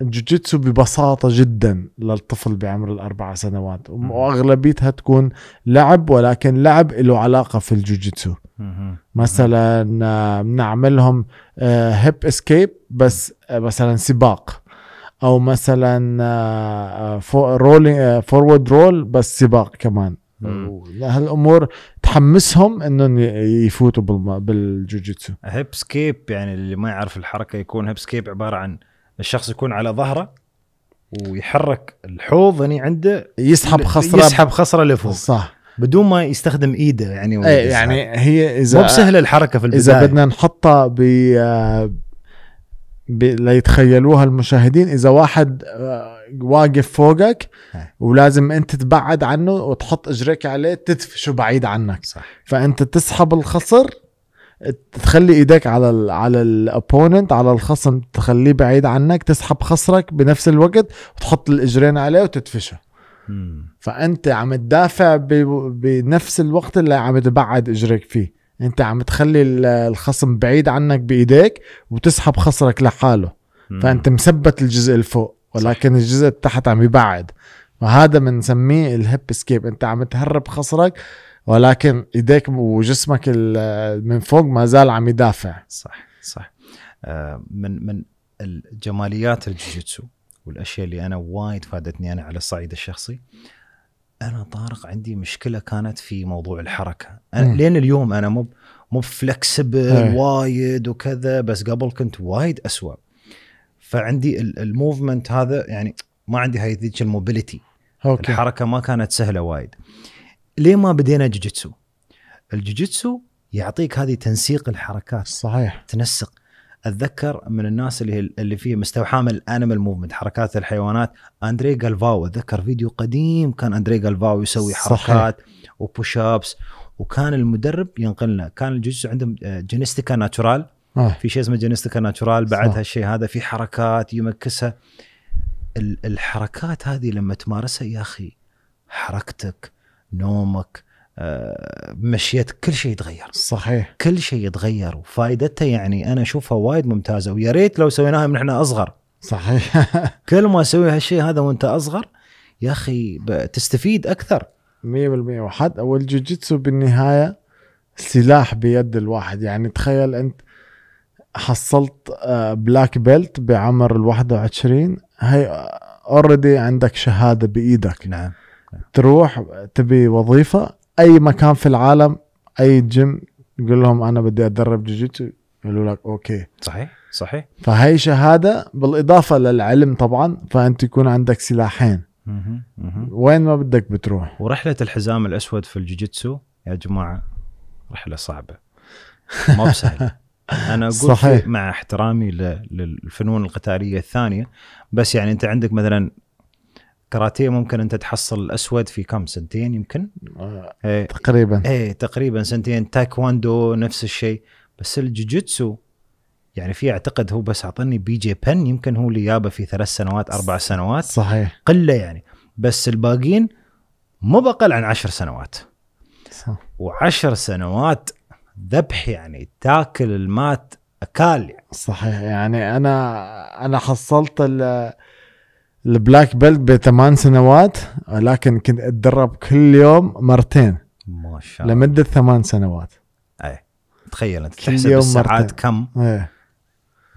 [SPEAKER 2] الجوجيتسو ببساطة جدا للطفل بعمر الأربع سنوات وأغلبيتها تكون لعب ولكن لعب له علاقة في الجوجيتسو مثلا بنعملهم هيب اسكيب بس آه، مثلا سباق او مثلا رولينج فورورد رول بس سباق كمان هالامور تحمسهم انهم يفوتوا بالجوجيتسو
[SPEAKER 1] هيب سكيب يعني اللي ما يعرف الحركه يكون هيب سكيب عباره عن الشخص يكون على ظهره ويحرك الحوض هني عنده يسحب خصره يسحب خصره لفوق صح بدون ما يستخدم ايده يعني أي يعني هي اذا مو بسهله الحركه في البدايه اذا بدنا
[SPEAKER 2] نحطها ب ليتخيلوها المشاهدين اذا واحد آه، واقف فوقك إيه. ولازم انت تبعد عنه وتحط اجريك عليه تدفشه بعيد عنك صح. فانت تسحب الخصر تخلي ايدك على الـ على الابوننت على الخصم تخليه بعيد عنك تسحب خصرك بنفس الوقت وتحط الاجرين عليه وتدفشه فانت عم تدافع بنفس الوقت اللي عم تبعد اجريك فيه انت عم تخلي الخصم بعيد عنك بايديك وتسحب خصرك لحاله فانت مثبت الجزء اللي فوق ولكن الجزء اللي تحت عم يبعد وهذا بنسميه الهيب سكيب انت عم تهرب خصرك ولكن ايديك وجسمك من فوق ما زال عم يدافع صح صح آه، من
[SPEAKER 1] من الجماليات الجوجيتسو والاشياء اللي انا وايد فادتني انا على الصعيد الشخصي انا طارق عندي مشكله كانت في موضوع الحركه أنا لين اليوم انا مو مو فلكسبل إيه. وايد وكذا بس قبل كنت وايد اسوء فعندي الموفمنت هذا يعني ما عندي هاي ذيك الموبيليتي الحركه ما كانت سهله وايد ليه ما بدينا جوجيتسو؟ الجوجيتسو يعطيك هذه تنسيق الحركات صحيح تنسق اتذكر من الناس اللي اللي فيه مستوحاه من الانيمال موفمنت حركات الحيوانات اندري جالفاو اتذكر فيديو قديم كان اندري جالفاو يسوي حركات وبوش ابس وكان المدرب ينقلنا كان الجوجيتسو عندهم جينيستيكا ناتشورال آه. في شيء اسمه جينيستيكا ناتشورال بعد هالشيء هذا في حركات يمكسها الحركات هذه لما تمارسها يا اخي حركتك نومك آه، مشيتك كل شيء يتغير صحيح كل شيء يتغير وفائدتها يعني انا اشوفها وايد ممتازه ويا ريت لو سويناها من احنا اصغر صحيح كل ما اسوي هالشيء هذا وانت اصغر يا
[SPEAKER 2] اخي تستفيد اكثر 100% وحد والجوجيتسو بالنهايه سلاح بيد الواحد يعني تخيل انت حصلت بلاك آه، بيلت بعمر ال 21 هي اوريدي عندك شهاده بايدك نعم تروح تبي وظيفه اي مكان في العالم اي جيم يقول لهم انا بدي اتدرب جوجيتسو يقولوا لك اوكي صحيح صحيح فهي شهاده بالاضافه للعلم طبعا فانت يكون عندك سلاحين وين ما بدك بتروح
[SPEAKER 1] ورحله الحزام الاسود في الجوجيتسو يا جماعه رحله صعبه ما بسهله انا اقول صحيح. مع احترامي للفنون القتاليه الثانيه بس يعني انت عندك مثلا كراتيه ممكن انت تحصل الاسود في كم سنتين يمكن آه. ايه تقريبا ايه تقريبا سنتين تايكواندو نفس الشيء بس الجوجيتسو يعني في اعتقد هو بس اعطني بي جي بن يمكن هو اللي جابه في ثلاث سنوات اربع سنوات صحيح قله يعني بس الباقين مو بقل عن عشر سنوات صح وعشر سنوات
[SPEAKER 2] ذبح يعني تاكل المات اكال يعني صحيح يعني انا انا حصلت ال البلاك بيلت بثمان سنوات لكن كنت اتدرب كل يوم مرتين ما شاء الله لمده ثمان سنوات
[SPEAKER 1] اي تخيل انت تحسب الساعات كم ايه.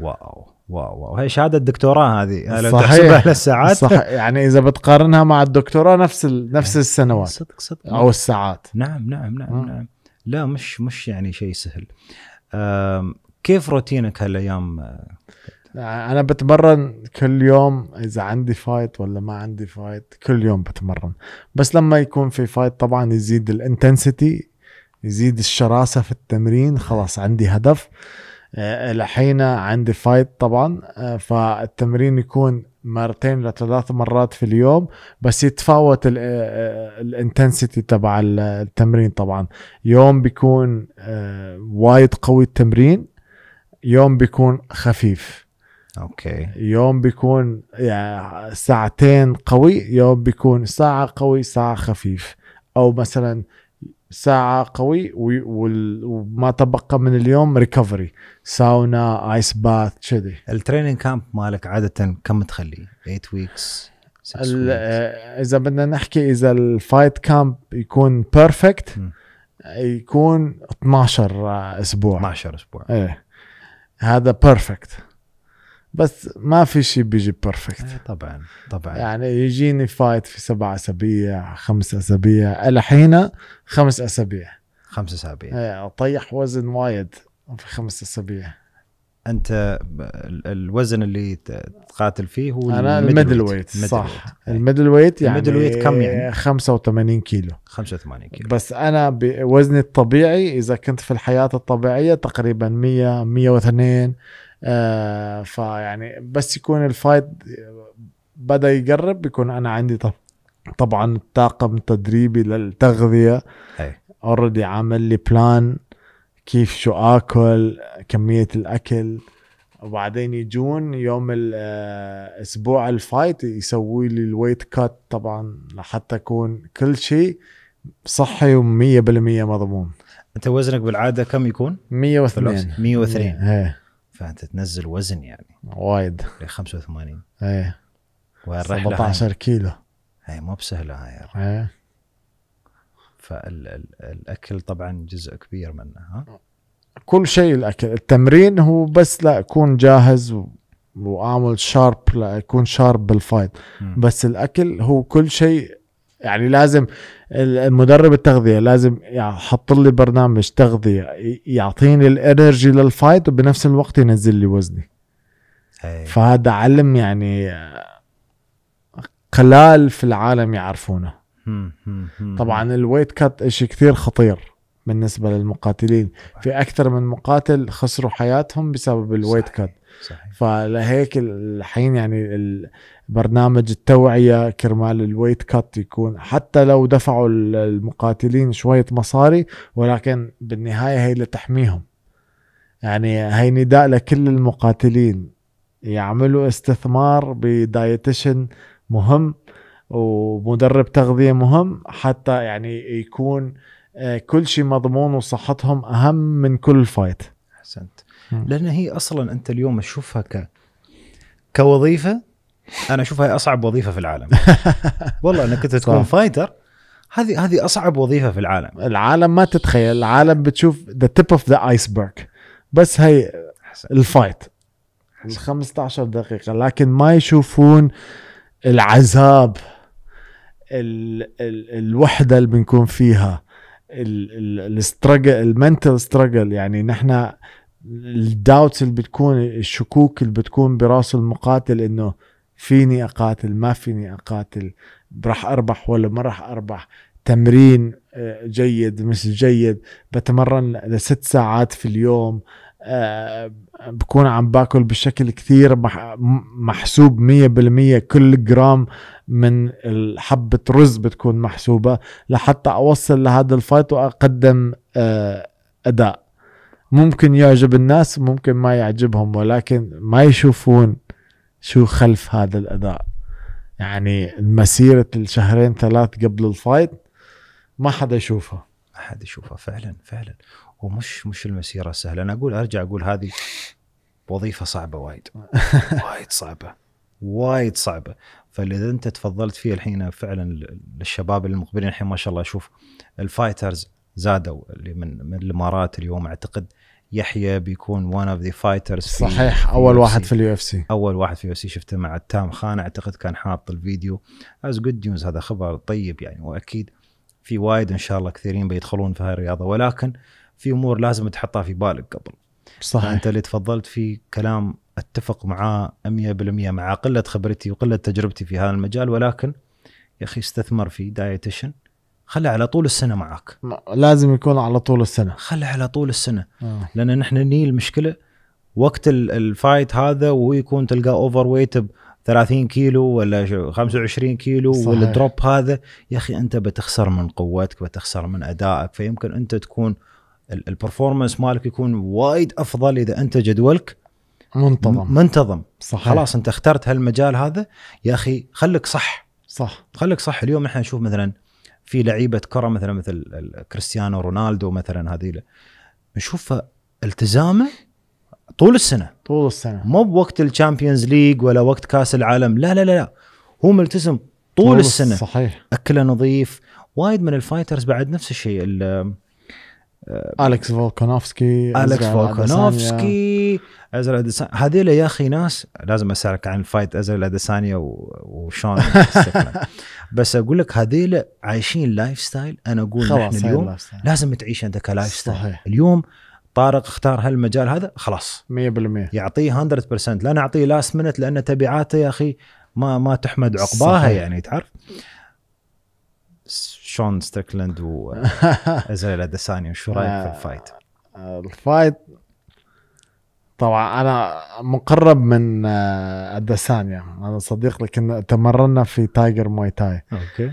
[SPEAKER 1] واو واو
[SPEAKER 2] واو هي شهاده الدكتوراه هذه صحيح للساعات صح يعني اذا بتقارنها مع الدكتوراه نفس ال... إيه. نفس السنوات صدق صدق او الساعات
[SPEAKER 1] نعم نعم نعم م. آه. نعم لا مش
[SPEAKER 2] مش يعني شيء سهل كيف روتينك هالايام انا بتمرن كل يوم اذا عندي فايت ولا ما عندي فايت كل يوم بتمرن بس لما يكون في فايت طبعا يزيد الانتنسيتي يزيد الشراسه في التمرين خلاص عندي هدف آه، لحين عندي فايت طبعا آه، فالتمرين يكون مرتين لثلاث مرات في اليوم بس يتفاوت الانتنسيتي آه، تبع التمرين طبعا يوم بيكون وايد قوي التمرين يوم بيكون خفيف اوكي يوم بيكون يعني ساعتين قوي يوم بيكون ساعه قوي ساعه خفيف او مثلا ساعة قوي وما تبقى من اليوم ريكفري ساونا ايس باث كذي التريننج كامب مالك عادة كم تخليه؟ 8 ويكس اذا بدنا نحكي اذا الفايت كامب يكون بيرفكت يكون 12 اسبوع 12 اسبوع ايه هذا بيرفكت بس ما في شيء بيجي بيرفكت إيه، طبعا طبعا يعني يجيني فايت في سبع اسابيع خمس اسابيع الحين خمس اسابيع خمس اسابيع إيه، طيح وزن وايد في خمس اسابيع انت الوزن اللي تقاتل فيه هو انا الميدل ويت صح إيه. الميدل ويت يعني الميدل ويت كم يعني 85 كيلو 85 كيلو بس انا بوزني الطبيعي اذا كنت في الحياه الطبيعيه تقريبا 100 102 آه فيعني بس يكون الفايت بدا يقرب بيكون انا عندي طب طبعا الطاقم التدريبي للتغذيه اوريدي عامل لي بلان كيف شو اكل كميه الاكل وبعدين يجون يوم الاسبوع آه، الفايت يسوي لي الويت كات طبعا لحتى اكون كل شيء صحي و100% مضمون انت
[SPEAKER 1] وزنك بالعاده كم يكون 102 102 ايه فانت تنزل وزن يعني وايد 85 ايه والرحله 17 كيلو اي مو بسهله هاي ايه فالاكل طبعا جزء كبير منها
[SPEAKER 2] كل شيء الاكل التمرين هو بس لا اكون جاهز و... واعمل شارب لا اكون شارب بالفايت م. بس الاكل هو كل شيء يعني لازم المدرب التغذيه لازم يحط لي برنامج تغذيه يعطيني الانرجي للفايت وبنفس الوقت ينزل لي وزني فهذا علم يعني قلال في العالم يعرفونه طبعا الويت كات اشي كثير خطير بالنسبة للمقاتلين في أكثر من مقاتل خسروا حياتهم بسبب الويت كات صحيح. فلهيك الحين يعني برنامج التوعيه كرمال الويت كات يكون حتى لو دفعوا المقاتلين شويه مصاري ولكن بالنهايه هي لتحميهم يعني هي نداء لكل المقاتلين يعملوا استثمار بدايتشن مهم ومدرب تغذيه مهم حتى يعني يكون آه، كل شيء مضمون وصحتهم اهم من كل فايت احسنت لان هي اصلا انت اليوم تشوفها ك
[SPEAKER 1] كوظيفه انا اشوفها هي اصعب وظيفه في العالم والله انك
[SPEAKER 2] انت تكون فايتر هذه هذه اصعب وظيفه في العالم العالم ما تتخيل العالم بتشوف ذا تيب اوف ذا ايسبرغ بس هي الفايت ال 15 دقيقه لكن ما يشوفون العذاب ال ال الوحده اللي بنكون فيها الاسترجل المنتل سترجل يعني نحن الداوتس اللي بتكون الشكوك اللي بتكون براس المقاتل انه فيني اقاتل ما فيني اقاتل راح اربح ولا ما راح اربح تمرين آه، جيد مش جيد بتمرن لست ساعات في اليوم آه، بكون عم باكل بشكل كثير محسوب مية بالمية كل جرام من حبة رز بتكون محسوبة لحتى أوصل لهذا الفايت وأقدم آه، أداء ممكن يعجب الناس ممكن ما يعجبهم ولكن ما يشوفون شو خلف هذا الاداء يعني مسيره الشهرين ثلاث قبل الفايت ما حدا يشوفها ما حد يشوفها فعلا فعلا
[SPEAKER 1] ومش مش المسيره سهله انا اقول ارجع اقول هذه وظيفه صعبه وايد وايد صعبه وايد صعبه فاذا انت تفضلت فيه الحين فعلا للشباب المقبلين الحين ما شاء الله اشوف الفايترز زادوا اللي من, من الامارات اليوم اعتقد يحيى بيكون ون اوف ذا فايترز صحيح اول واحد في اليو اف سي اول واحد في اليو اف سي شفته مع التام خان اعتقد كان حاط الفيديو از جود نيوز هذا خبر طيب يعني واكيد في وايد ان شاء الله كثيرين بيدخلون في هاي الرياضه ولكن في امور لازم تحطها في بالك قبل صحيح انت اللي تفضلت في كلام اتفق معاه 100% مع قله خبرتي وقله تجربتي في هذا المجال ولكن يا اخي استثمر في دايتيشن خلي على طول السنه معك لازم يكون على طول السنه خلي على طول السنه آه. لان نحن ني المشكله وقت الفايت هذا وهو يكون تلقاه اوفر ويت ب 30 كيلو ولا 25 كيلو صحيح. والدروب هذا يا اخي انت بتخسر من قوتك بتخسر من ادائك فيمكن انت تكون البرفورمانس مالك يكون وايد افضل اذا انت جدولك منتظم منتظم صحيح. خلاص انت اخترت هالمجال هذا يا اخي خليك صح صح خليك صح اليوم احنا نشوف مثلا في لعيبه كره مثلا مثل كريستيانو رونالدو مثلا هذه نشوف التزامه طول السنه طول السنه مو بوقت الشامبيونز ليج ولا وقت كاس العالم لا لا لا, لا. هو ملتزم طول, طول السنه صحيح اكله نظيف وايد من الفايترز بعد نفس الشيء اليكس
[SPEAKER 2] فولكانوفسكي اليكس فولكانوفسكي
[SPEAKER 1] ازرا اديسانيا يا اخي ناس لازم اسالك عن الفايت ازرا اديسانيا وشون بس اقول لك هذول عايشين لايف ستايل انا اقول نحن اليوم لازم تعيش انت كلايف ستايل صحيح. اليوم طارق اختار هالمجال هذا خلاص 100% يعطيه 100% لا نعطيه لاست منت لان تبعاته يا اخي ما ما تحمد عقباها صحيح. يعني تعرف شون ستريكلاند ازريل اديسانيا شو رايك في الفايت؟
[SPEAKER 2] آه، الفايت طبعا انا مقرب من اديسانيا آه، انا صديق لكن تمرنا في تايجر موي تاي اوكي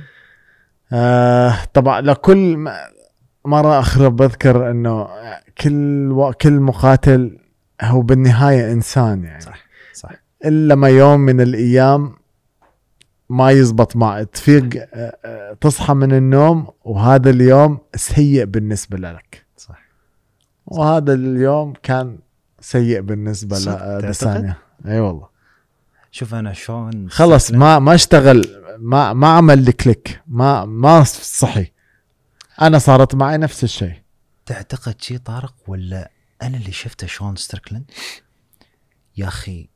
[SPEAKER 2] آه طبعا لكل مره اخرب بذكر انه كل و... كل مقاتل هو بالنهايه انسان يعني صح صح الا ما يوم من الايام ما يزبط مع تفيق آه، آه، تصحى من النوم وهذا اليوم سيء بالنسبه لك صح وهذا اليوم كان سيء بالنسبه لسانيا آه، اي والله شوف انا شلون خلص ما ما اشتغل ما ما عمل لي كليك ما ما صحي انا صارت معي نفس الشيء تعتقد شيء طارق ولا انا اللي شفته شون ستريكلند يا اخي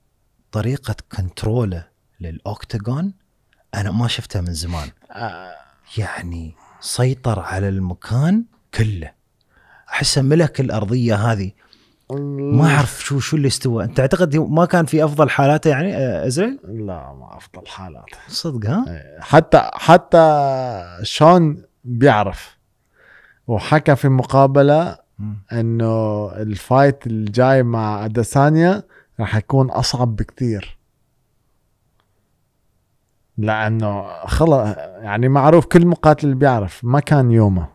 [SPEAKER 1] طريقه كنتروله للاوكتاجون انا ما شفتها من زمان آه. يعني سيطر على المكان كله احسه ملك الارضيه هذه
[SPEAKER 2] ما اعرف
[SPEAKER 1] شو شو اللي استوى انت تعتقد ما كان في افضل
[SPEAKER 2] حالاته يعني آه، ازريل لا ما افضل حالاته صدق ها إيه، حتى حتى شون بيعرف وحكى في مقابله انه الفايت الجاي مع اديسانيا راح يكون اصعب بكثير لانه خلص يعني معروف كل مقاتل بيعرف ما كان يومه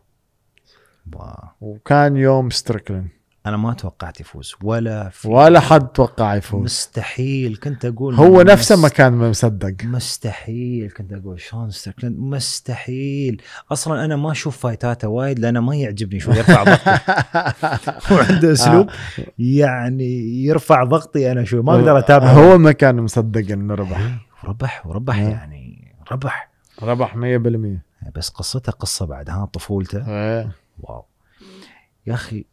[SPEAKER 2] وكان يوم ستريكلين
[SPEAKER 1] انا ما توقعت يفوز ولا في ولا حد توقع يفوز مستحيل كنت اقول هو نفسه ما
[SPEAKER 2] كان مصدق مستحيل
[SPEAKER 1] كنت اقول شون ستريكلين مستحيل اصلا انا ما اشوف فايتاته وايد لانه ما يعجبني شو يرفع ضغطي هو عنده آه. اسلوب يعني يرفع ضغطي انا شو ما اقدر اتابعه هو
[SPEAKER 2] ما كان مصدق انه ربح ربح وربح مم. نعم. يعني
[SPEAKER 1] ربح ربح 100% بس قصته قصه بعد ها طفولته
[SPEAKER 2] ايه. واو
[SPEAKER 1] يا اخي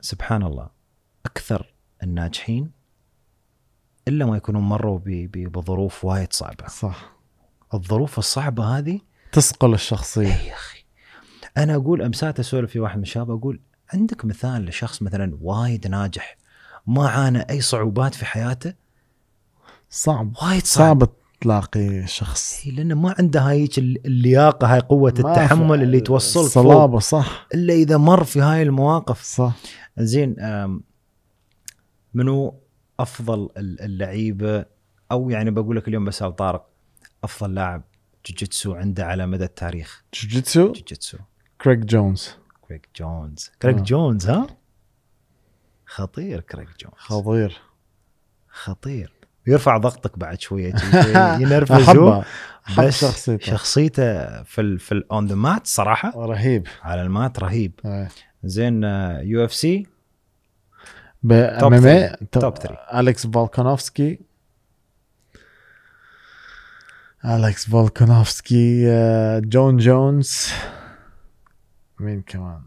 [SPEAKER 1] سبحان الله اكثر الناجحين الا ما يكونوا مروا بظروف وايد صعبه صح الظروف الصعبه هذه تسقل
[SPEAKER 2] الشخصيه اي يا اخي
[SPEAKER 1] انا اقول امسات اسولف في واحد من الشباب اقول عندك مثال لشخص مثلا وايد ناجح ما عانى اي صعوبات في حياته صعب وايد صعب, صعب تلاقي شخص لانه ما عنده هيك اللياقه هاي قوه التحمل اللي توصل صلابه صح الا اذا مر في هاي المواقف صح زين منو افضل اللعيبه او يعني بقول لك اليوم بسال طارق افضل لاعب جوجيتسو عنده على مدى التاريخ جوجيتسو جوجيتسو
[SPEAKER 2] كريك جونز كريك
[SPEAKER 1] جونز كريك آه. جونز ها خطير كريك جونز خطير خطير يرفع ضغطك بعد شويه ينرفزه بس شخصيته شخصيته في في الاون ذا مات صراحه رهيب على المات رهيب آه. زين يو اف
[SPEAKER 2] سي توب 3 توب 3 اليكس فولكانوفسكي اليكس فولكانوفسكي جون جونز مين كمان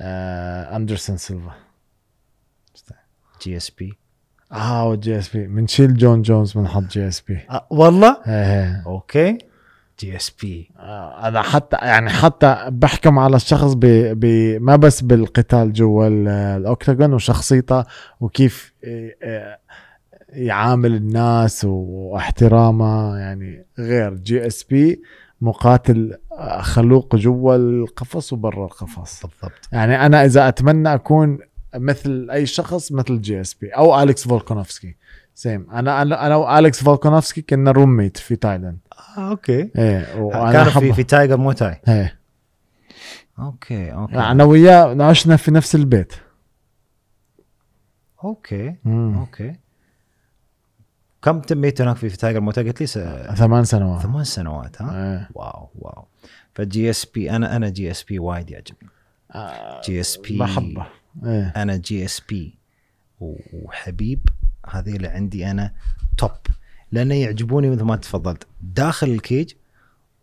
[SPEAKER 2] اندرسون سيلفا جي اس بي اه جي اس بي بنشيل جون جونز بنحط جي اس بي والله؟ ايه, إيه. اوكي جي اس بي انا حتى يعني حتى بحكم على الشخص ب ب ما بس بالقتال جوا الاوكتاجون وشخصيته وكيف إيه، إيه، يعامل الناس واحترامه يعني غير جي اس بي مقاتل آه، خلوق جوا القفص وبرا القفص بالضبط يعني انا اذا اتمنى اكون مثل اي شخص مثل جي اس بي او اليكس فولكونوفسكي سيم انا انا انا والكس فولكونوفسكي كنا روميت في تايلاند آه، اوكي ايه كان في في تايجر مو تاي ايه اوكي اوكي انا وياه عشنا في نفس البيت اوكي مم.
[SPEAKER 1] اوكي كم تميت هناك في تايجر موتاي قلت لي س... ثمان سنوات ثمان سنوات ها ايه. واو واو فجي اس بي انا انا جي اس بي وايد يعجبني آه جي اس بي بحبه إيه. انا جي اس بي وحبيب اللي عندي انا توب لانه يعجبوني مثل ما تفضلت داخل الكيج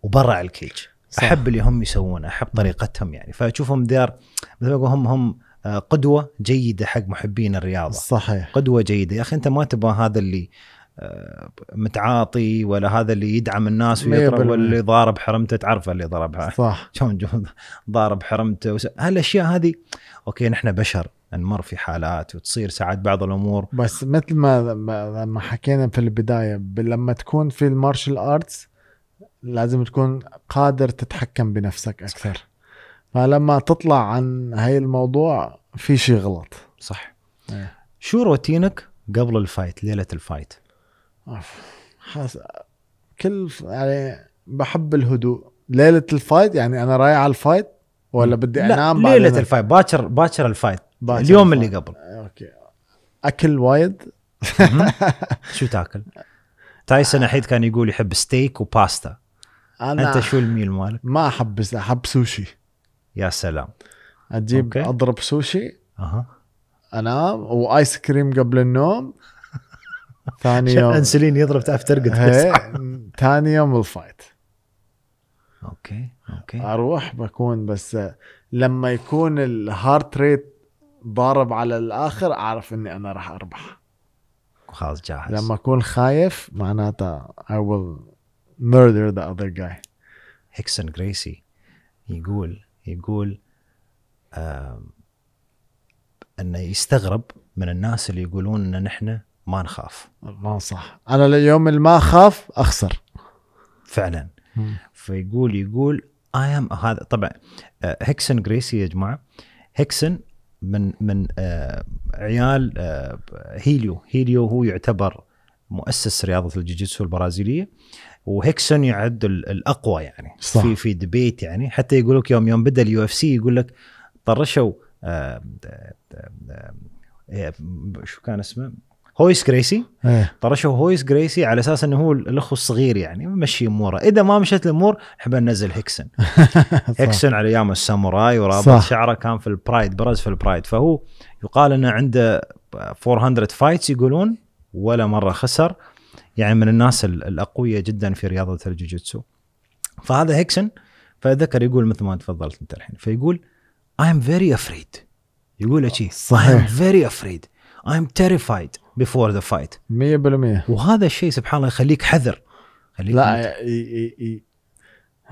[SPEAKER 1] وبرع الكيج صح. احب اللي هم يسوونه احب طريقتهم يعني فاشوفهم ذير مثل ما اقول هم هم آه، قدوه جيده حق محبين الرياضه صحيح قدوه جيده يا اخي انت ما تبغى هذا اللي آه، متعاطي ولا هذا اللي يدعم الناس ويضرب واللي ضارب حرمته تعرفه اللي ضربها صح ضارب حرمته وس... هالاشياء هذه اوكي نحن بشر نمر في حالات وتصير ساعات بعض الامور
[SPEAKER 2] بس مثل ما ما حكينا في البدايه لما تكون في المارشال ارتس لازم تكون قادر تتحكم بنفسك اكثر صح. فلما تطلع عن هاي الموضوع في شيء غلط صح ايه. شو روتينك قبل الفايت ليله الفايت حاس كل يعني بحب الهدوء ليله الفايت يعني انا رايح على الفايت ولا بدي انام لا ليله الفايت باكر باكر الفايت باكر اليوم الفايت. اللي قبل اوكي اكل وايد
[SPEAKER 1] شو تاكل؟ تايسون الحين كان يقول يحب ستيك وباستا
[SPEAKER 2] أنا انت شو الميل مالك؟ ما احب احب سوشي يا سلام اجيب أوكي. اضرب سوشي اها انام وايس كريم قبل النوم ثاني يوم انسولين يضرب تعرف ترقد ثاني يوم الفايت اوكي اوكي اروح بكون بس لما يكون الهارت ريت ضارب على الاخر اعرف اني انا راح اربح خلاص جاهز لما اكون خايف معناته I will murder the other guy هيكسون جريسي يقول يقول آه
[SPEAKER 1] انه يستغرب من الناس اللي يقولون ان نحن ما نخاف
[SPEAKER 2] ما صح انا اليوم اللي ما اخاف اخسر
[SPEAKER 1] فعلا فيقول يقول اي ام هذا طبعا هيكسن آه، جريسي يا جماعه هيكسن من من آه، عيال هيليو آه، هيليو هو يعتبر مؤسس رياضه الجوجيتسو البرازيليه وهيكسون يعد الاقوى يعني صح. في في دبيت يعني حتى يقول لك يوم يوم بدا اليو اف سي يقول لك طرشوا شو كان اسمه هويس جريسي ايه. طرشوا هويس جريسي على اساس انه هو الاخ الصغير يعني مشي اموره اذا ما مشت الامور احب ننزل هيكسن هيكسن على ايام الساموراي ورابط شعره كان في البرايد برز في البرايد فهو يقال انه عنده 400 فايتس يقولون ولا مره خسر يعني من الناس الاقوياء جدا في رياضه الجوجيتسو فهذا هيكسن فذكر يقول مثل ما تفضلت انت الحين فيقول I am very afraid يقول شيء صحيح I am very afraid I terrified بيفور ذا فايت 100%
[SPEAKER 2] وهذا الشيء سبحان الله يخليك حذر خليك لا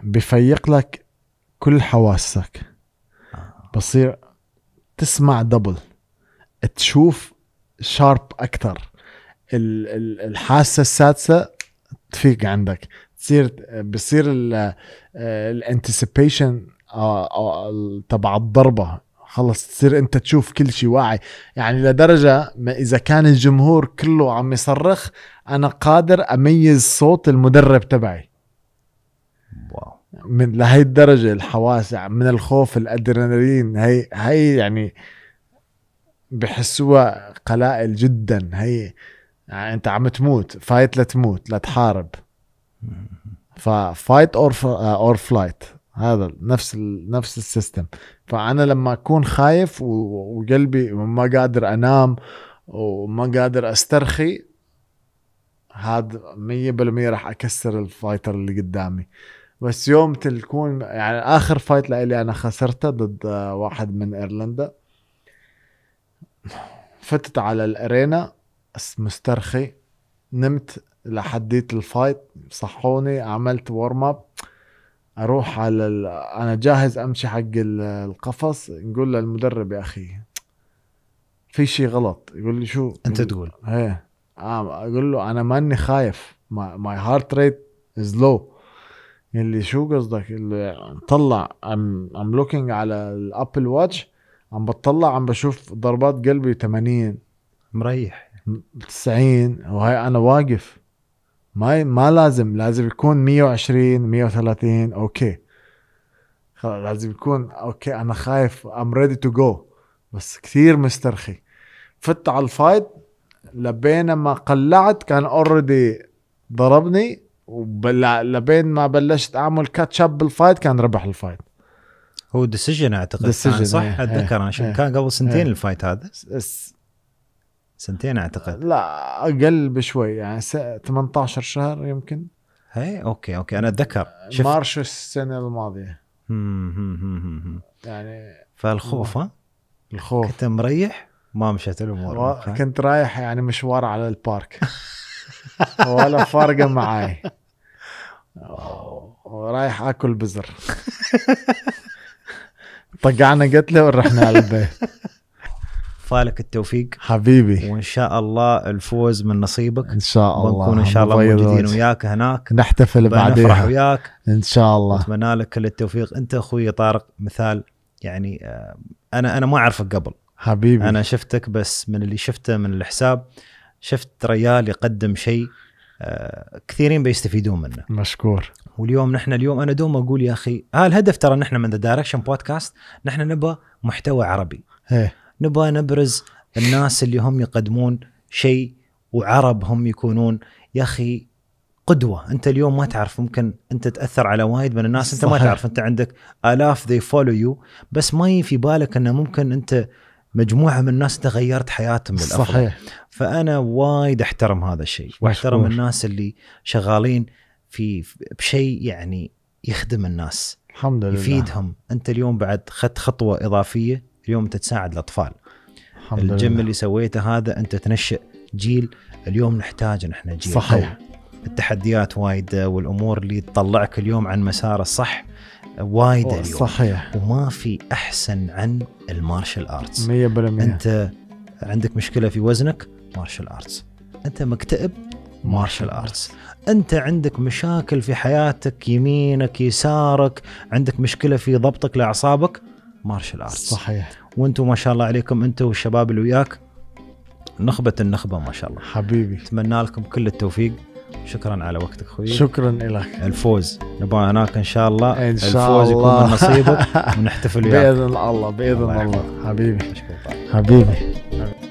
[SPEAKER 2] بفيق لك كل حواسك آه. بصير تسمع دبل تشوف شارب اكثر الحاسه السادسه تفيق عندك تصير بصير الانتسيبيشن آه، آه، آه، تبع الضربه خلص تصير انت تشوف كل شيء واعي يعني لدرجة ما اذا كان الجمهور كله عم يصرخ انا قادر اميز صوت المدرب تبعي واو من لهي الدرجة الحواس من الخوف الادرينالين هي هي يعني بحسوها قلائل جدا هي يعني انت عم تموت فايت لتموت لتحارب ففايت اور اور فلايت هذا نفس نفس السيستم فانا لما اكون خايف وقلبي ما قادر انام وما قادر استرخي هذا 100% راح اكسر الفايتر اللي قدامي بس يوم تكون يعني اخر فايت لي انا خسرته ضد واحد من ايرلندا فتت على الارينا مسترخي نمت لحديت الفايت صحوني عملت ورم اب اروح على ال... انا جاهز امشي حق القفص نقول للمدرب يا اخي في شيء غلط يقول لي شو انت تقول ايه آه، اقول له انا ماني خايف ماي هارت ريت از لو اللي شو قصدك اللي طلع ام ام لوكينج على الابل واتش عم بطلع عم بشوف ضربات قلبي 80 مريح 90 وهي انا واقف ما ما لازم لازم يكون 120 130 اوكي خلاص لازم يكون اوكي انا خايف ام ريدي تو جو بس كثير مسترخي فت على الفايت لبين ما قلعت كان اوريدي ضربني لبين ما بلشت اعمل كاتش اب بالفايت كان ربح الفايت هو ديسيجن اعتقد ديسيجن صح إيه، إيه، اتذكر انا إيه. كان قبل سنتين الفايت
[SPEAKER 1] هذا سنتين اعتقد
[SPEAKER 2] لا اقل بشوي يعني 18 شهر يمكن هي
[SPEAKER 1] اوكي اوكي انا اتذكر شفت مارش
[SPEAKER 2] السنه الماضيه يعني فالخوف ها الخوف كنت مريح ما مشت الامور و... كنت رايح يعني مشوار على البارك ولا فارقه معاي ورايح اكل بزر طقعنا قتله ورحنا على البيت
[SPEAKER 1] فالك التوفيق حبيبي وان شاء الله الفوز من نصيبك ان شاء الله ونكون ان شاء الله موجودين وياك هناك نحتفل بعدين نفرح وياك ان شاء الله اتمنى لك كل التوفيق انت اخوي طارق مثال يعني آه، انا انا ما اعرفك قبل حبيبي انا شفتك بس من اللي شفته من الحساب شفت ريال يقدم شيء آه، كثيرين بيستفيدون منه مشكور واليوم نحن اليوم انا دوم اقول يا اخي هالهدف آه، ترى نحن من ذا دايركشن بودكاست نحن نبغى محتوى عربي هي. إيه. نبغى نبرز الناس اللي هم يقدمون شيء وعرب هم يكونون يا اخي قدوه انت اليوم ما تعرف ممكن انت تاثر على وايد من الناس انت صحيح. ما تعرف انت عندك الاف ذي فولو يو بس ما في بالك انه ممكن انت مجموعه من الناس انت غيرت حياتهم للافضل صحيح فانا وايد احترم هذا الشيء واحترم الناس اللي شغالين في بشيء يعني يخدم الناس الحمد لله يفيدهم انت اليوم بعد خدت خطوه اضافيه اليوم انت تساعد الاطفال الجيم لله. اللي سويته هذا انت تنشئ جيل اليوم نحتاج نحن جيل صحيح قوي. طيب، التحديات وايده والامور اللي تطلعك اليوم عن مسار الصح وايده اليوم صحيح وما في احسن عن المارشال ارتس 100% انت عندك مشكله في وزنك مارشال ارتس انت مكتئب مارشال ارتس انت عندك مشاكل في حياتك يمينك يسارك عندك مشكله في ضبطك لاعصابك مارشال ارتس صحيح وانتم ما شاء الله عليكم انتم والشباب اللي وياك نخبه النخبه ما شاء الله حبيبي اتمنى لكم كل التوفيق شكرا على وقتك اخوي شكرا لك الفوز نبغى هناك ان شاء الله ان شاء الفوز الله. يكون من نصيبك ونحتفل وياك باذن الله باذن الله,
[SPEAKER 2] الله. حبيبي حبيبي, حبيبي.